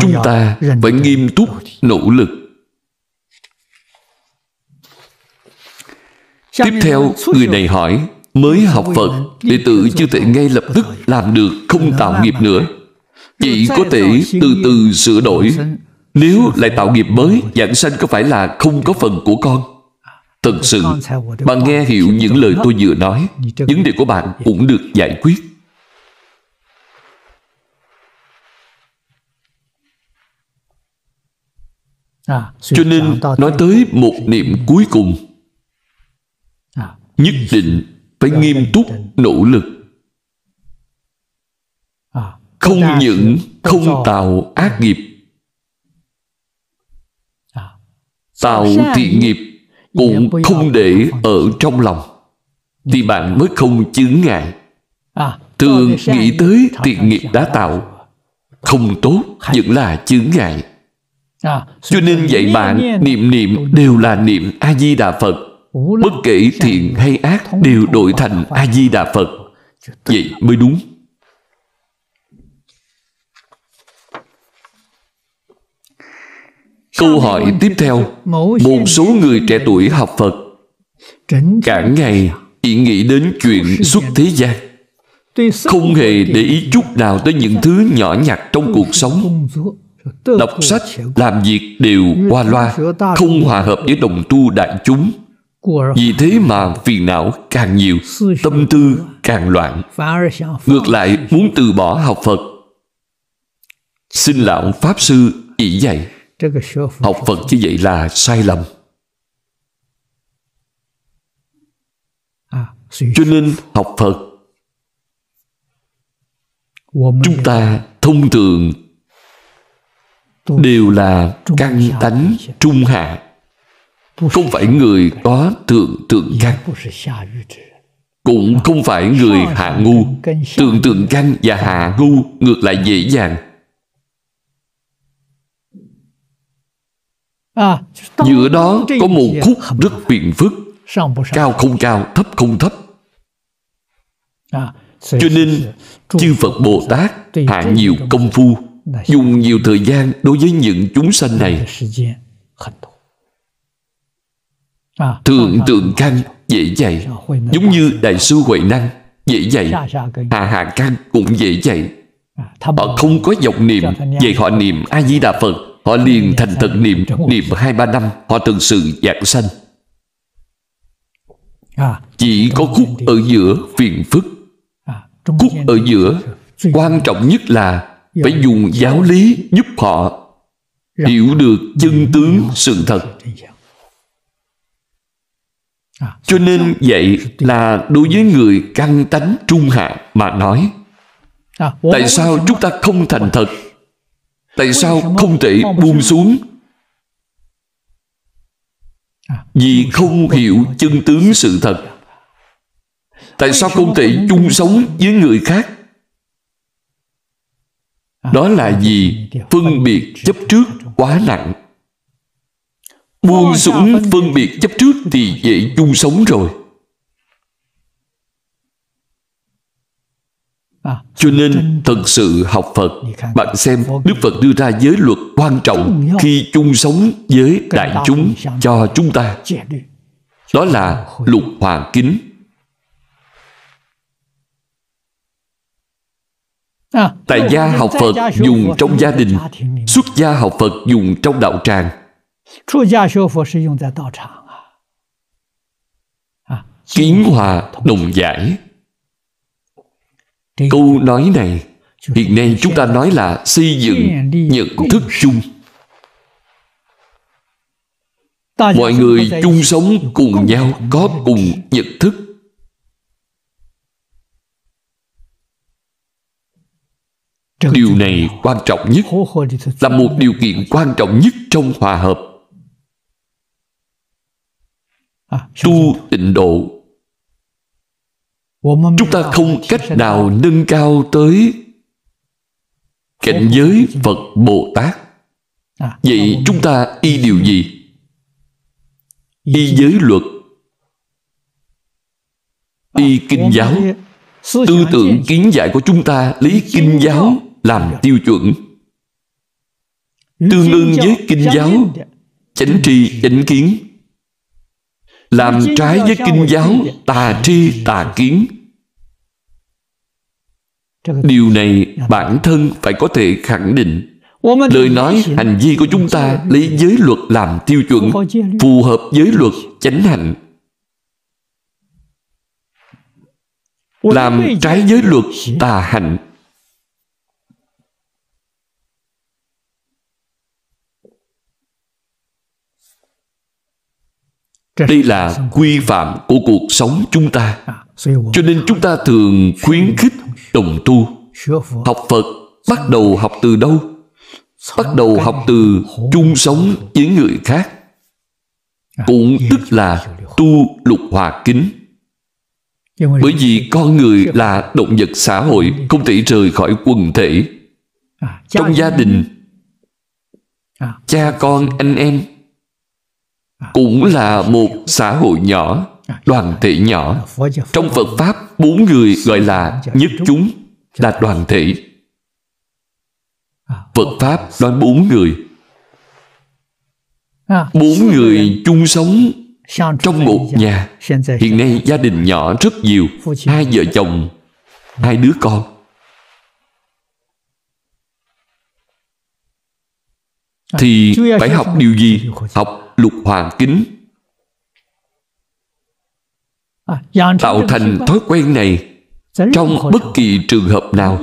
chúng ta phải nghiêm túc nỗ lực Tiếp theo, người này hỏi, mới học Phật, đệ tử chưa thể ngay lập tức làm được không tạo nghiệp nữa. Chỉ có thể từ từ sửa đổi. Nếu lại tạo nghiệp mới, giảng sanh có phải là không có phần của con? Thật sự, bạn nghe hiểu những lời tôi vừa nói, vấn đề của bạn cũng được giải quyết. Cho nên nói tới một niệm cuối cùng nhất định phải nghiêm túc nỗ lực à, không những không tạo ác nghiệp à, tạo thiện nghiệp cũng không để ở trong lòng dạ. thì bạn mới không chướng ngại à, thường nghĩ tới thiện nghiệp đã tạo không tốt vẫn là chướng ngại cho nên vậy bạn niệm niệm đều là niệm a di đà phật bất kể thiện hay ác đều đổi thành a di đà phật vậy mới đúng câu hỏi tiếp theo một số người trẻ tuổi học phật cả ngày chỉ nghĩ đến chuyện xuất thế gian không hề để ý chút nào tới những thứ nhỏ nhặt trong cuộc sống đọc sách làm việc đều qua loa không hòa hợp với đồng tu đại chúng vì thế mà phiền não càng nhiều tâm tư càng loạn ngược lại muốn từ bỏ học phật xin lão pháp sư chỉ dạy học phật như vậy là sai lầm cho nên học phật chúng ta thông thường đều là căn tánh trung hạ không phải người có thượng tượng căn cũng không phải người hạ ngu tưởng tượng căn và hạ ngu ngược lại dễ dàng giữa đó có một khúc rất phiền phức cao không cao thấp không thấp cho nên chư phật bồ tát hạ nhiều công phu dùng nhiều thời gian đối với những chúng sanh này Thường tượng căn dễ dạy dạ, Giống như Đại sư Huệ Năng dễ dạy dạ, dạ, Hà Hà căn cũng dễ dạy à, Họ không có dòng niệm Vậy họ niệm A-di-đà Phật Họ liền thành thật niệm Niệm hai ba năm Họ thực sự giảng sanh à, Chỉ có khúc ở giữa phiền phức à, Khúc ở giữa Quan trọng nhất là Phải dùng giáo lý giúp họ Hiểu được chân tướng sự thật À. cho nên vậy là đối với người căn tánh trung hạ mà nói à, tại sao chúng ta không thành thật tại sao không thể buông xuống à. vì không hiểu chân tướng sự thật tại sao không thể chung sống với người khác đó là vì phân biệt chấp trước quá nặng Buông xuống phân biệt chấp trước thì dễ chung sống rồi à, Cho nên thật sự học Phật Bạn xem Đức Phật đưa ra giới luật quan trọng Khi chung sống với đại chúng cho chúng ta Đó là lục hòa kính à, Tại ừ, gia học Phật dùng trong gia đình Xuất gia học Phật dùng trong đạo tràng 出家学佛是用在道场啊，啊，kiến hòa đồng giải. Câu nói này hiện nay chúng ta nói là xây dựng nhận thức chung. Mọi người chung sống cùng nhau có cùng nhận thức. Điều này quan trọng nhất là một điều kiện quan trọng nhất trong hòa hợp À, tu tịnh độ chúng ta không cách nào nâng cao tới cảnh giới phật bồ tát à, vậy chúng ta y điều gì y giới luật à, y kinh giáo tư tưởng kiến giải của chúng ta lấy kinh giáo làm dạ. tiêu chuẩn tương ưng với kinh giáo chánh tri chánh kiến làm trái với kinh giáo tà tri tà kiến điều này bản thân phải có thể khẳng định lời nói hành vi của chúng ta lấy giới luật làm tiêu chuẩn phù hợp giới luật chánh hạnh làm trái giới luật tà hạnh đây là quy phạm của cuộc sống chúng ta à, cho nên chúng ta thường khuyến khích đồng tu học phật bắt đầu học từ đâu bắt đầu học từ chung sống với người khác à, cũng tức là tu lục hòa kính bởi vì con người là động vật xã hội không thể rời khỏi quần thể à, trong gia đình cha con anh em cũng là một xã hội nhỏ đoàn thể nhỏ trong phật pháp bốn người gọi là nhất chúng là đoàn thể phật pháp nói bốn người bốn người chung sống trong một nhà hiện nay gia đình nhỏ rất nhiều hai vợ chồng hai đứa con thì phải học điều gì học lục hoàng kính à, tạo thành thói quen này trong bất kỳ trường hợp nào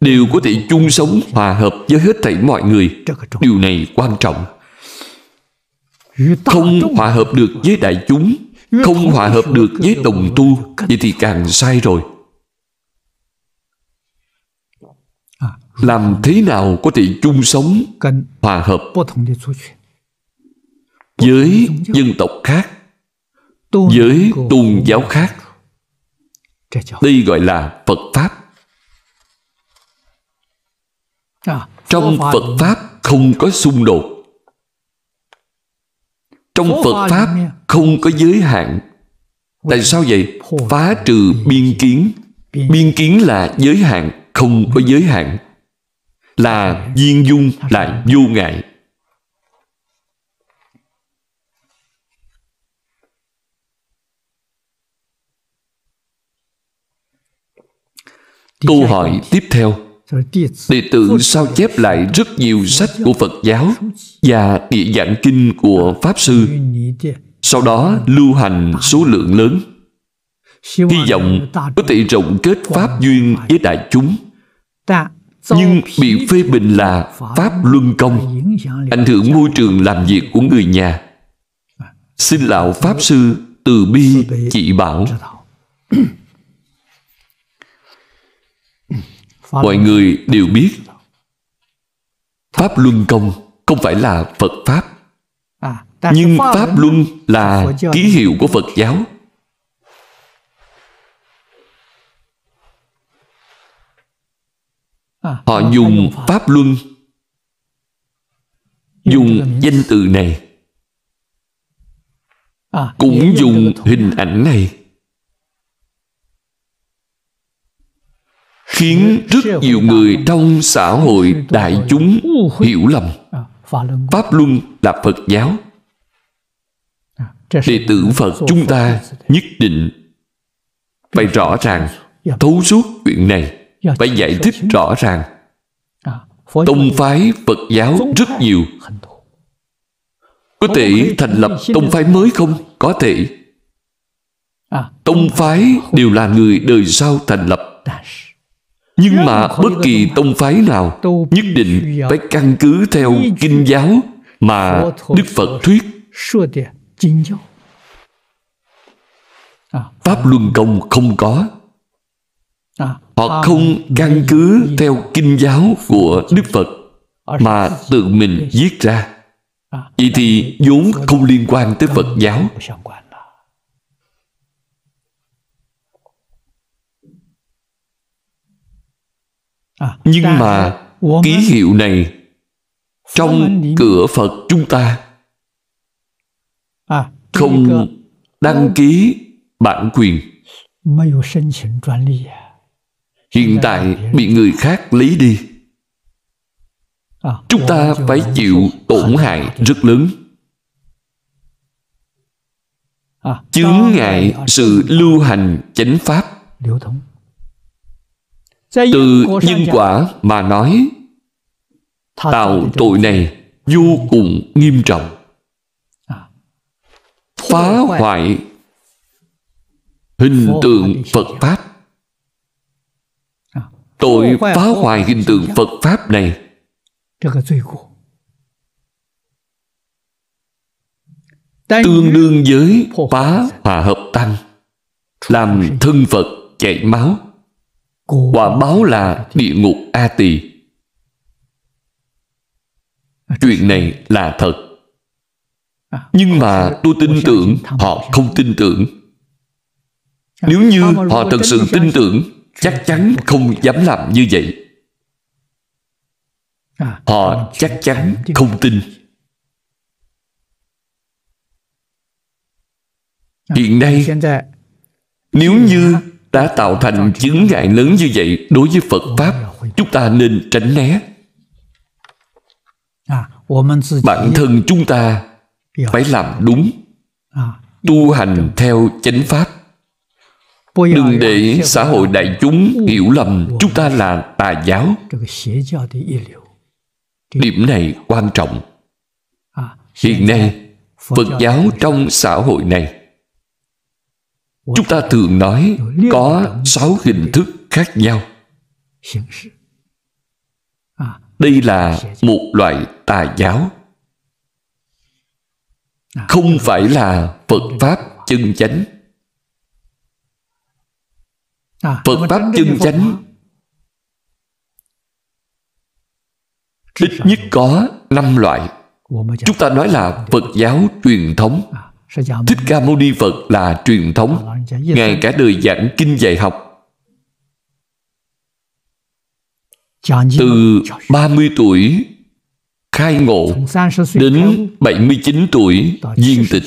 đều có thể chung sống hòa hợp với hết thảy mọi người điều này quan trọng không hòa hợp được với đại chúng không hòa hợp được với đồng tu vậy thì càng sai rồi à, làm thế nào có thể chung sống hòa hợp với dân tộc khác với tôn giáo khác đây gọi là phật pháp trong phật pháp không có xung đột trong phật pháp không có giới hạn tại sao vậy phá trừ biên kiến biên kiến là giới hạn không có giới hạn là viên dung là vô ngại Câu hỏi tiếp theo Đệ tử sao chép lại rất nhiều sách của Phật giáo và địa giảng kinh của Pháp Sư sau đó lưu hành số lượng lớn hy vọng có thể rộng kết pháp duyên với đại chúng nhưng bị phê bình là pháp luân công ảnh hưởng môi trường làm việc của người nhà xin lão pháp sư từ bi chỉ bảo mọi người đều biết pháp luân công không phải là phật pháp à, nhưng pháp luân là ký hiệu của phật giáo à, họ dùng pháp luân dùng danh từ này à, cũng dùng hình ảnh này khiến rất nhiều người trong xã hội đại chúng hiểu lầm pháp luân là phật giáo đệ tử phật chúng ta nhất định phải rõ ràng thấu suốt chuyện này phải giải thích rõ ràng tông phái phật giáo rất nhiều có thể thành lập tông phái mới không có thể tông phái đều là người đời sau thành lập nhưng mà bất kỳ tông phái nào nhất định phải căn cứ theo kinh giáo mà đức phật thuyết à, pháp luân công không có à, họ không căn cứ theo kinh giáo của đức phật mà tự mình viết ra à, vậy thì vốn không liên quan tới phật giáo À, nhưng mà ký hiệu này trong cửa phật chúng ta à, không đăng ký bản quyền à? hiện tại bị người khác lấy đi chúng ta phải chịu tổn hại rất lớn chướng ngại sự lưu hành chánh pháp từ nhân quả mà nói Tạo tội này vô cùng nghiêm trọng à. Phá hoại hình tượng Phật Pháp à. Tội phá hoại hình tượng Phật Pháp này Tương đương với phá hòa hợp tăng Làm thân Phật chảy máu quả báo là địa ngục a tỳ chuyện này là thật à, nhưng mà tôi tin tưởng họ không tin tưởng nếu như họ thật sự tin tưởng chắc chắn không dám làm như vậy à, họ chắc chắn không tin à, hiện nay nếu như đã tạo thành chứng ngại lớn như vậy đối với Phật Pháp, chúng ta nên tránh né. À, Bản thân chúng ta phải làm đúng, à, tu hành theo chánh Pháp. Đừng để xã hội đại chúng hiểu lầm chúng ta là tà giáo. Điểm này quan trọng. À, Hiện nay, Phật giáo trong xã hội này chúng ta thường nói có sáu hình thức khác nhau đây là một loại tà giáo không phải là phật pháp chân chánh phật pháp chân chánh ít nhất có năm loại chúng ta nói là phật giáo truyền thống Thích Ca Mâu Ni Phật là truyền thống ờ, Ngài cả đời giảng kinh dạy học Từ 30 tuổi khai ngộ đến 79 tuổi viên tịch.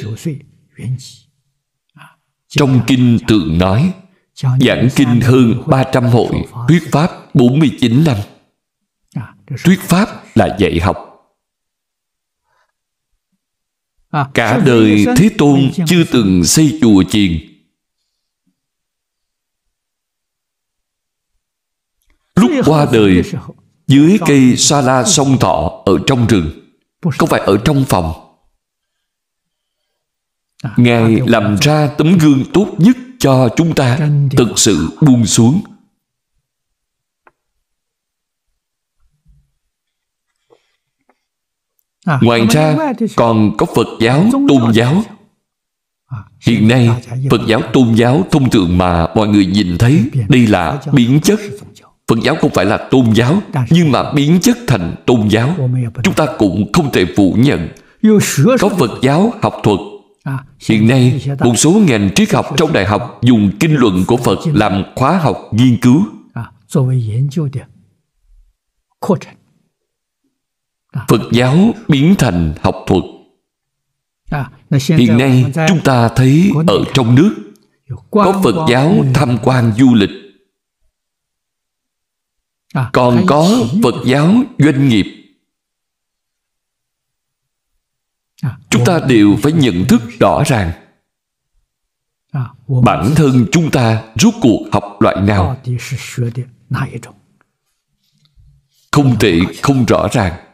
À, Trong kinh tượng nói, giảng kinh hơn 300 hội, thuyết pháp 49 năm. À, thuyết pháp là dạy học. À, Cả đời Thế Tôn chưa từng xây chùa chiền Lúc qua đời Dưới cây sa la sông thọ Ở trong rừng Không phải ở trong phòng à, Ngài à, làm ra tấm gương tốt nhất cho chúng ta Thực sự buông xuống À, Ngoài ra còn có Phật giáo, Tôn giáo à, Hiện nay Phật giáo, Tôn giáo thông thường mà mọi người nhìn thấy Đây là biến chất Phật giáo không phải là tôn giáo Nhưng mà biến chất thành tôn giáo Chúng ta cũng không thể phủ nhận Có Phật giáo học thuật à, Hiện nay, một số ngành triết học trong đại học dùng kinh luận của Phật làm khóa học nghiên cứu. Phật giáo biến thành học thuật à, Hiện nay chúng ta thấy ở trong nước Có Phật giáo tham quan du lịch à, Còn có Phật giáo doanh nghiệp à, Chúng ta đều phải nhận thức rõ ràng Bản thân chúng ta rốt cuộc học loại nào Không thể không rõ ràng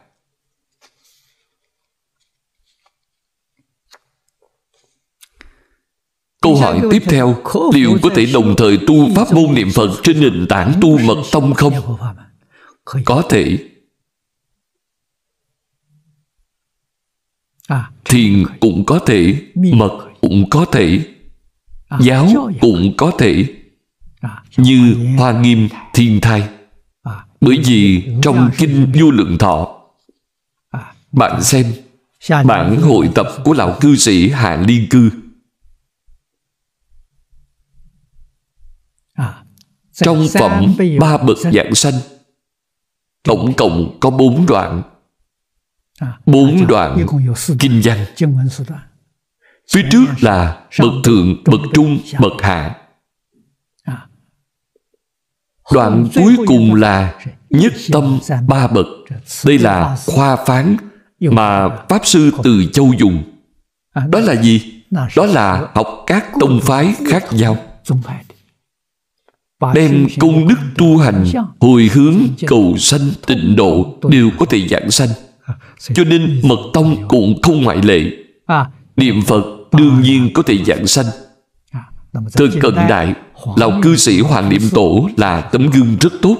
Câu hỏi tiếp theo Liệu có thể đồng thời tu pháp môn niệm Phật Trên nền tảng tu mật tông không? Có thể à, Thiền cũng có thể Mật cũng có thể à, Giáo cũng có thể à, Như Hoa Nghiêm Thiên Thai Bởi vì trong Kinh Vô Lượng Thọ Bạn xem Bản hội tập của Lão Cư Sĩ Hạ Liên Cư Trong phẩm Ba Bậc Giảng Sanh Tổng cộng có bốn đoạn à, Bốn đoạn kinh văn Phía trước là bậc thượng, bậc trung, bậc hạ à. Đoạn cuối cùng là nhất tâm ba bậc Đây là khoa phán mà Pháp Sư Từ Châu dùng à, Đó là gì? Đó là học các tông phái khác nhau đem công đức tu hành hồi hướng cầu sanh tịnh độ đều có thể giảng sanh cho nên mật tông cũng không ngoại lệ niệm phật đương nhiên có thể giảng sanh thời cận đại lão cư sĩ hoàng niệm tổ là tấm gương rất tốt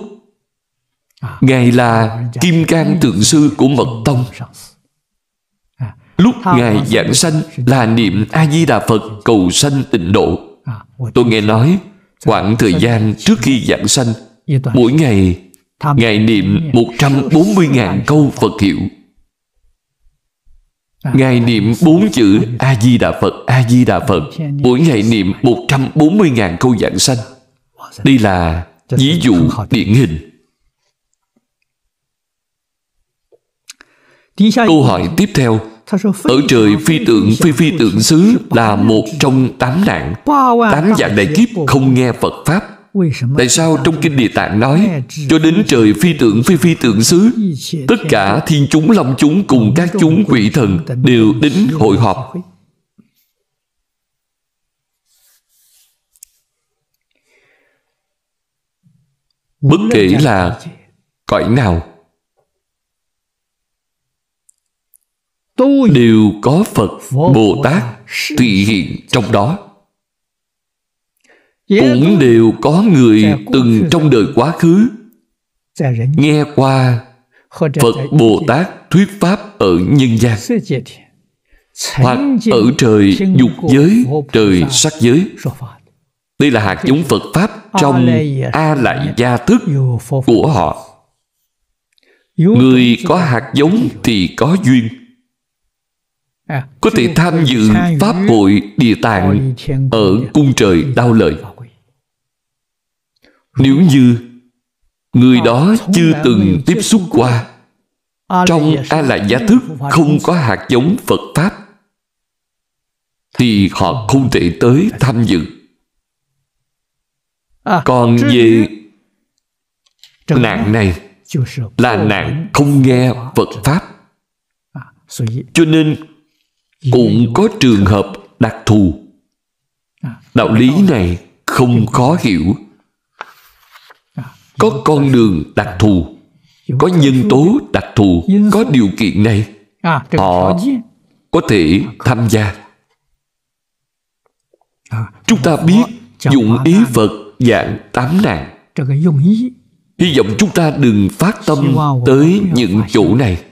ngài là kim cang thượng sư của mật tông lúc ngài giảng sanh là niệm a di đà phật cầu sanh tịnh độ tôi nghe nói Khoảng thời gian trước khi giảng sanh Mỗi ngày Ngài niệm 140.000 câu Phật hiệu à. Ngài niệm bốn chữ A-di-đà Phật, A-di-đà Phật Mỗi ngày niệm 140.000 câu giảng sanh Đây là ví dụ điển hình Câu hỏi tiếp theo ở trời phi tượng phi phi tượng xứ là một trong tám nạn Tám dạng đại kiếp không nghe Phật Pháp Tại sao trong Kinh Địa Tạng nói Cho đến trời phi tượng phi phi tượng xứ Tất cả thiên chúng long chúng cùng các chúng quỷ thần Đều đến hội họp Bất kể là cõi nào đều có phật bồ tát thị hiện trong đó cũng đều có người từng trong đời quá khứ nghe qua phật bồ tát thuyết pháp ở nhân gian hoặc ở trời dục giới trời sắc giới đây là hạt giống phật pháp trong a lại gia thức của họ người có hạt giống thì có duyên À, có thể tham dự pháp hội địa tạng ở cung trời đau lợi nếu như người đó chưa từng tiếp xúc qua trong a la giá thức không có hạt giống phật pháp thì họ ờ. không thể tới tham dự à, còn về nạn này là nạn không nghe phật pháp à, cho nên cũng có trường hợp đặc thù à, đạo lý này không khó hiểu à, có con đường đặc thù có nhân tố đặc thù có điều kiện này à, họ có thể tham gia chúng ta biết dụng ý phật dạng tám nạn hy vọng chúng ta đừng phát tâm tới những chỗ này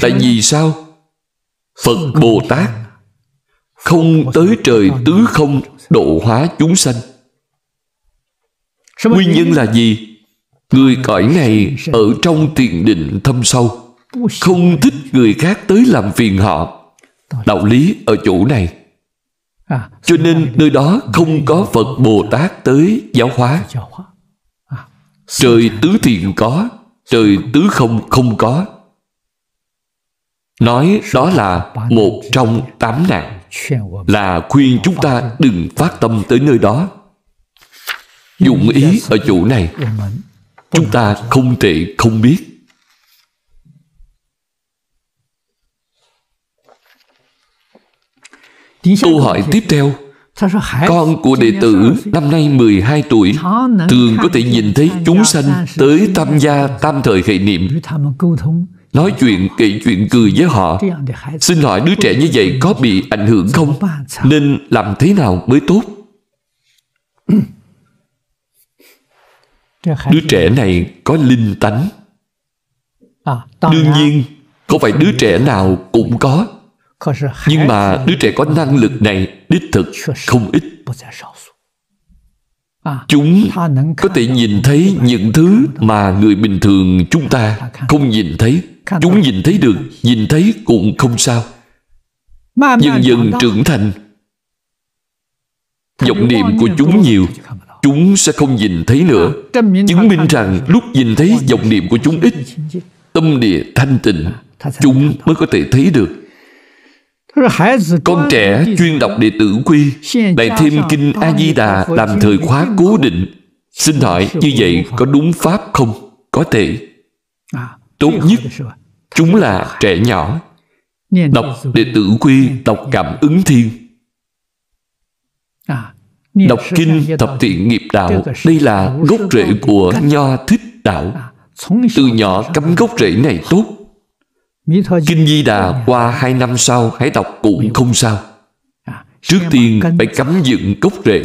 Tại vì sao? Phật Bồ Tát không tới trời tứ không độ hóa chúng sanh. Nguyên nhân là gì? Người cõi này ở trong tiền định thâm sâu Không thích người khác tới làm phiền họ Đạo lý ở chỗ này à, Cho nên nơi đó không có Phật Bồ Tát tới giáo hóa à. Trời tứ thiện có trời tứ không không có nói đó là một trong tám nạn là khuyên chúng ta đừng phát tâm tới nơi đó dụng ý ở chỗ này chúng ta không thể không biết câu hỏi tiếp theo con của đệ tử năm nay 12 tuổi thường có thể nhìn thấy chúng sanh tới tham gia tam thời hệ niệm nói chuyện kể chuyện cười với họ xin hỏi đứa trẻ như vậy có bị ảnh hưởng không nên làm thế nào mới tốt đứa trẻ này có linh tánh à, đương nhiên không phải đứa trẻ nào cũng có nhưng mà đứa trẻ có năng lực này đích thực không ít chúng có thể nhìn thấy những thứ mà người bình thường chúng ta không nhìn thấy chúng nhìn thấy được nhìn thấy cũng không sao dần dần trưởng thành vọng niệm của chúng nhiều chúng sẽ không nhìn thấy nữa chứng minh rằng lúc nhìn thấy vọng niệm của chúng ít tâm địa thanh tịnh chúng mới có thể thấy được con trẻ chuyên đọc đệ tử quy Lại thêm kinh A-di-đà làm thời khóa cố định Xin hỏi như vậy có đúng pháp không? Có thể Tốt nhất Chúng là trẻ nhỏ Đọc đệ tử quy Đọc cảm ứng thiên Đọc kinh thập thiện nghiệp đạo Đây là gốc rễ của Nho Thích Đạo Từ nhỏ cắm gốc rễ này tốt Kinh Di Đà qua hai năm sau hãy đọc cũng không sao. À, Trước tiên phải cắm dựng gốc rễ.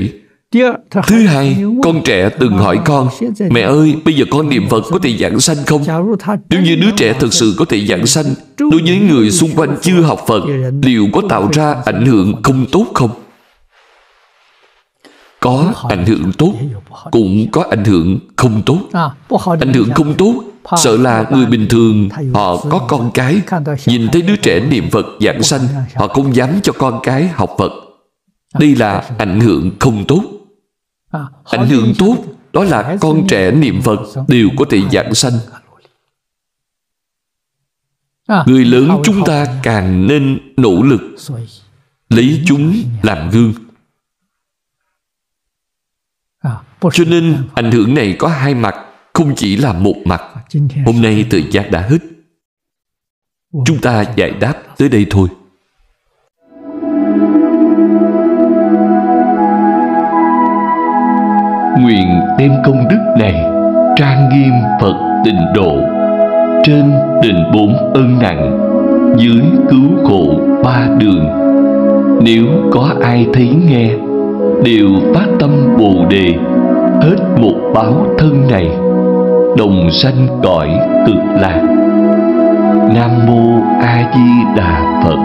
Thứ hai, con trẻ từng hỏi con Mẹ ơi, bây giờ con niệm Phật có thể giảng sanh không? Nếu như đứa trẻ thực sự có thể giảng sanh Đối với người xung quanh chưa học Phật Liệu có tạo ra ảnh hưởng không tốt không? Có ảnh hưởng tốt Cũng có ảnh hưởng không tốt à, Ảnh hưởng không tốt Sợ là người bình thường Họ có con cái Nhìn thấy đứa trẻ niệm Phật giảng sanh Họ không dám cho con cái học Phật Đây là ảnh hưởng không tốt Ảnh hưởng tốt Đó là con trẻ niệm Phật Đều có thể giảng sanh Người lớn chúng ta càng nên nỗ lực Lấy chúng làm gương Cho nên ảnh hưởng này có hai mặt Không chỉ là một mặt Hôm nay thời gian đã hết Chúng ta giải đáp tới đây thôi Nguyện đem công đức này Trang nghiêm Phật tịnh độ Trên đền bốn ân nặng Dưới cứu khổ ba đường Nếu có ai thấy nghe Đều phát tâm Bồ Đề Hết một báo thân này đồng sanh cõi cực lạc nam mô a di đà phật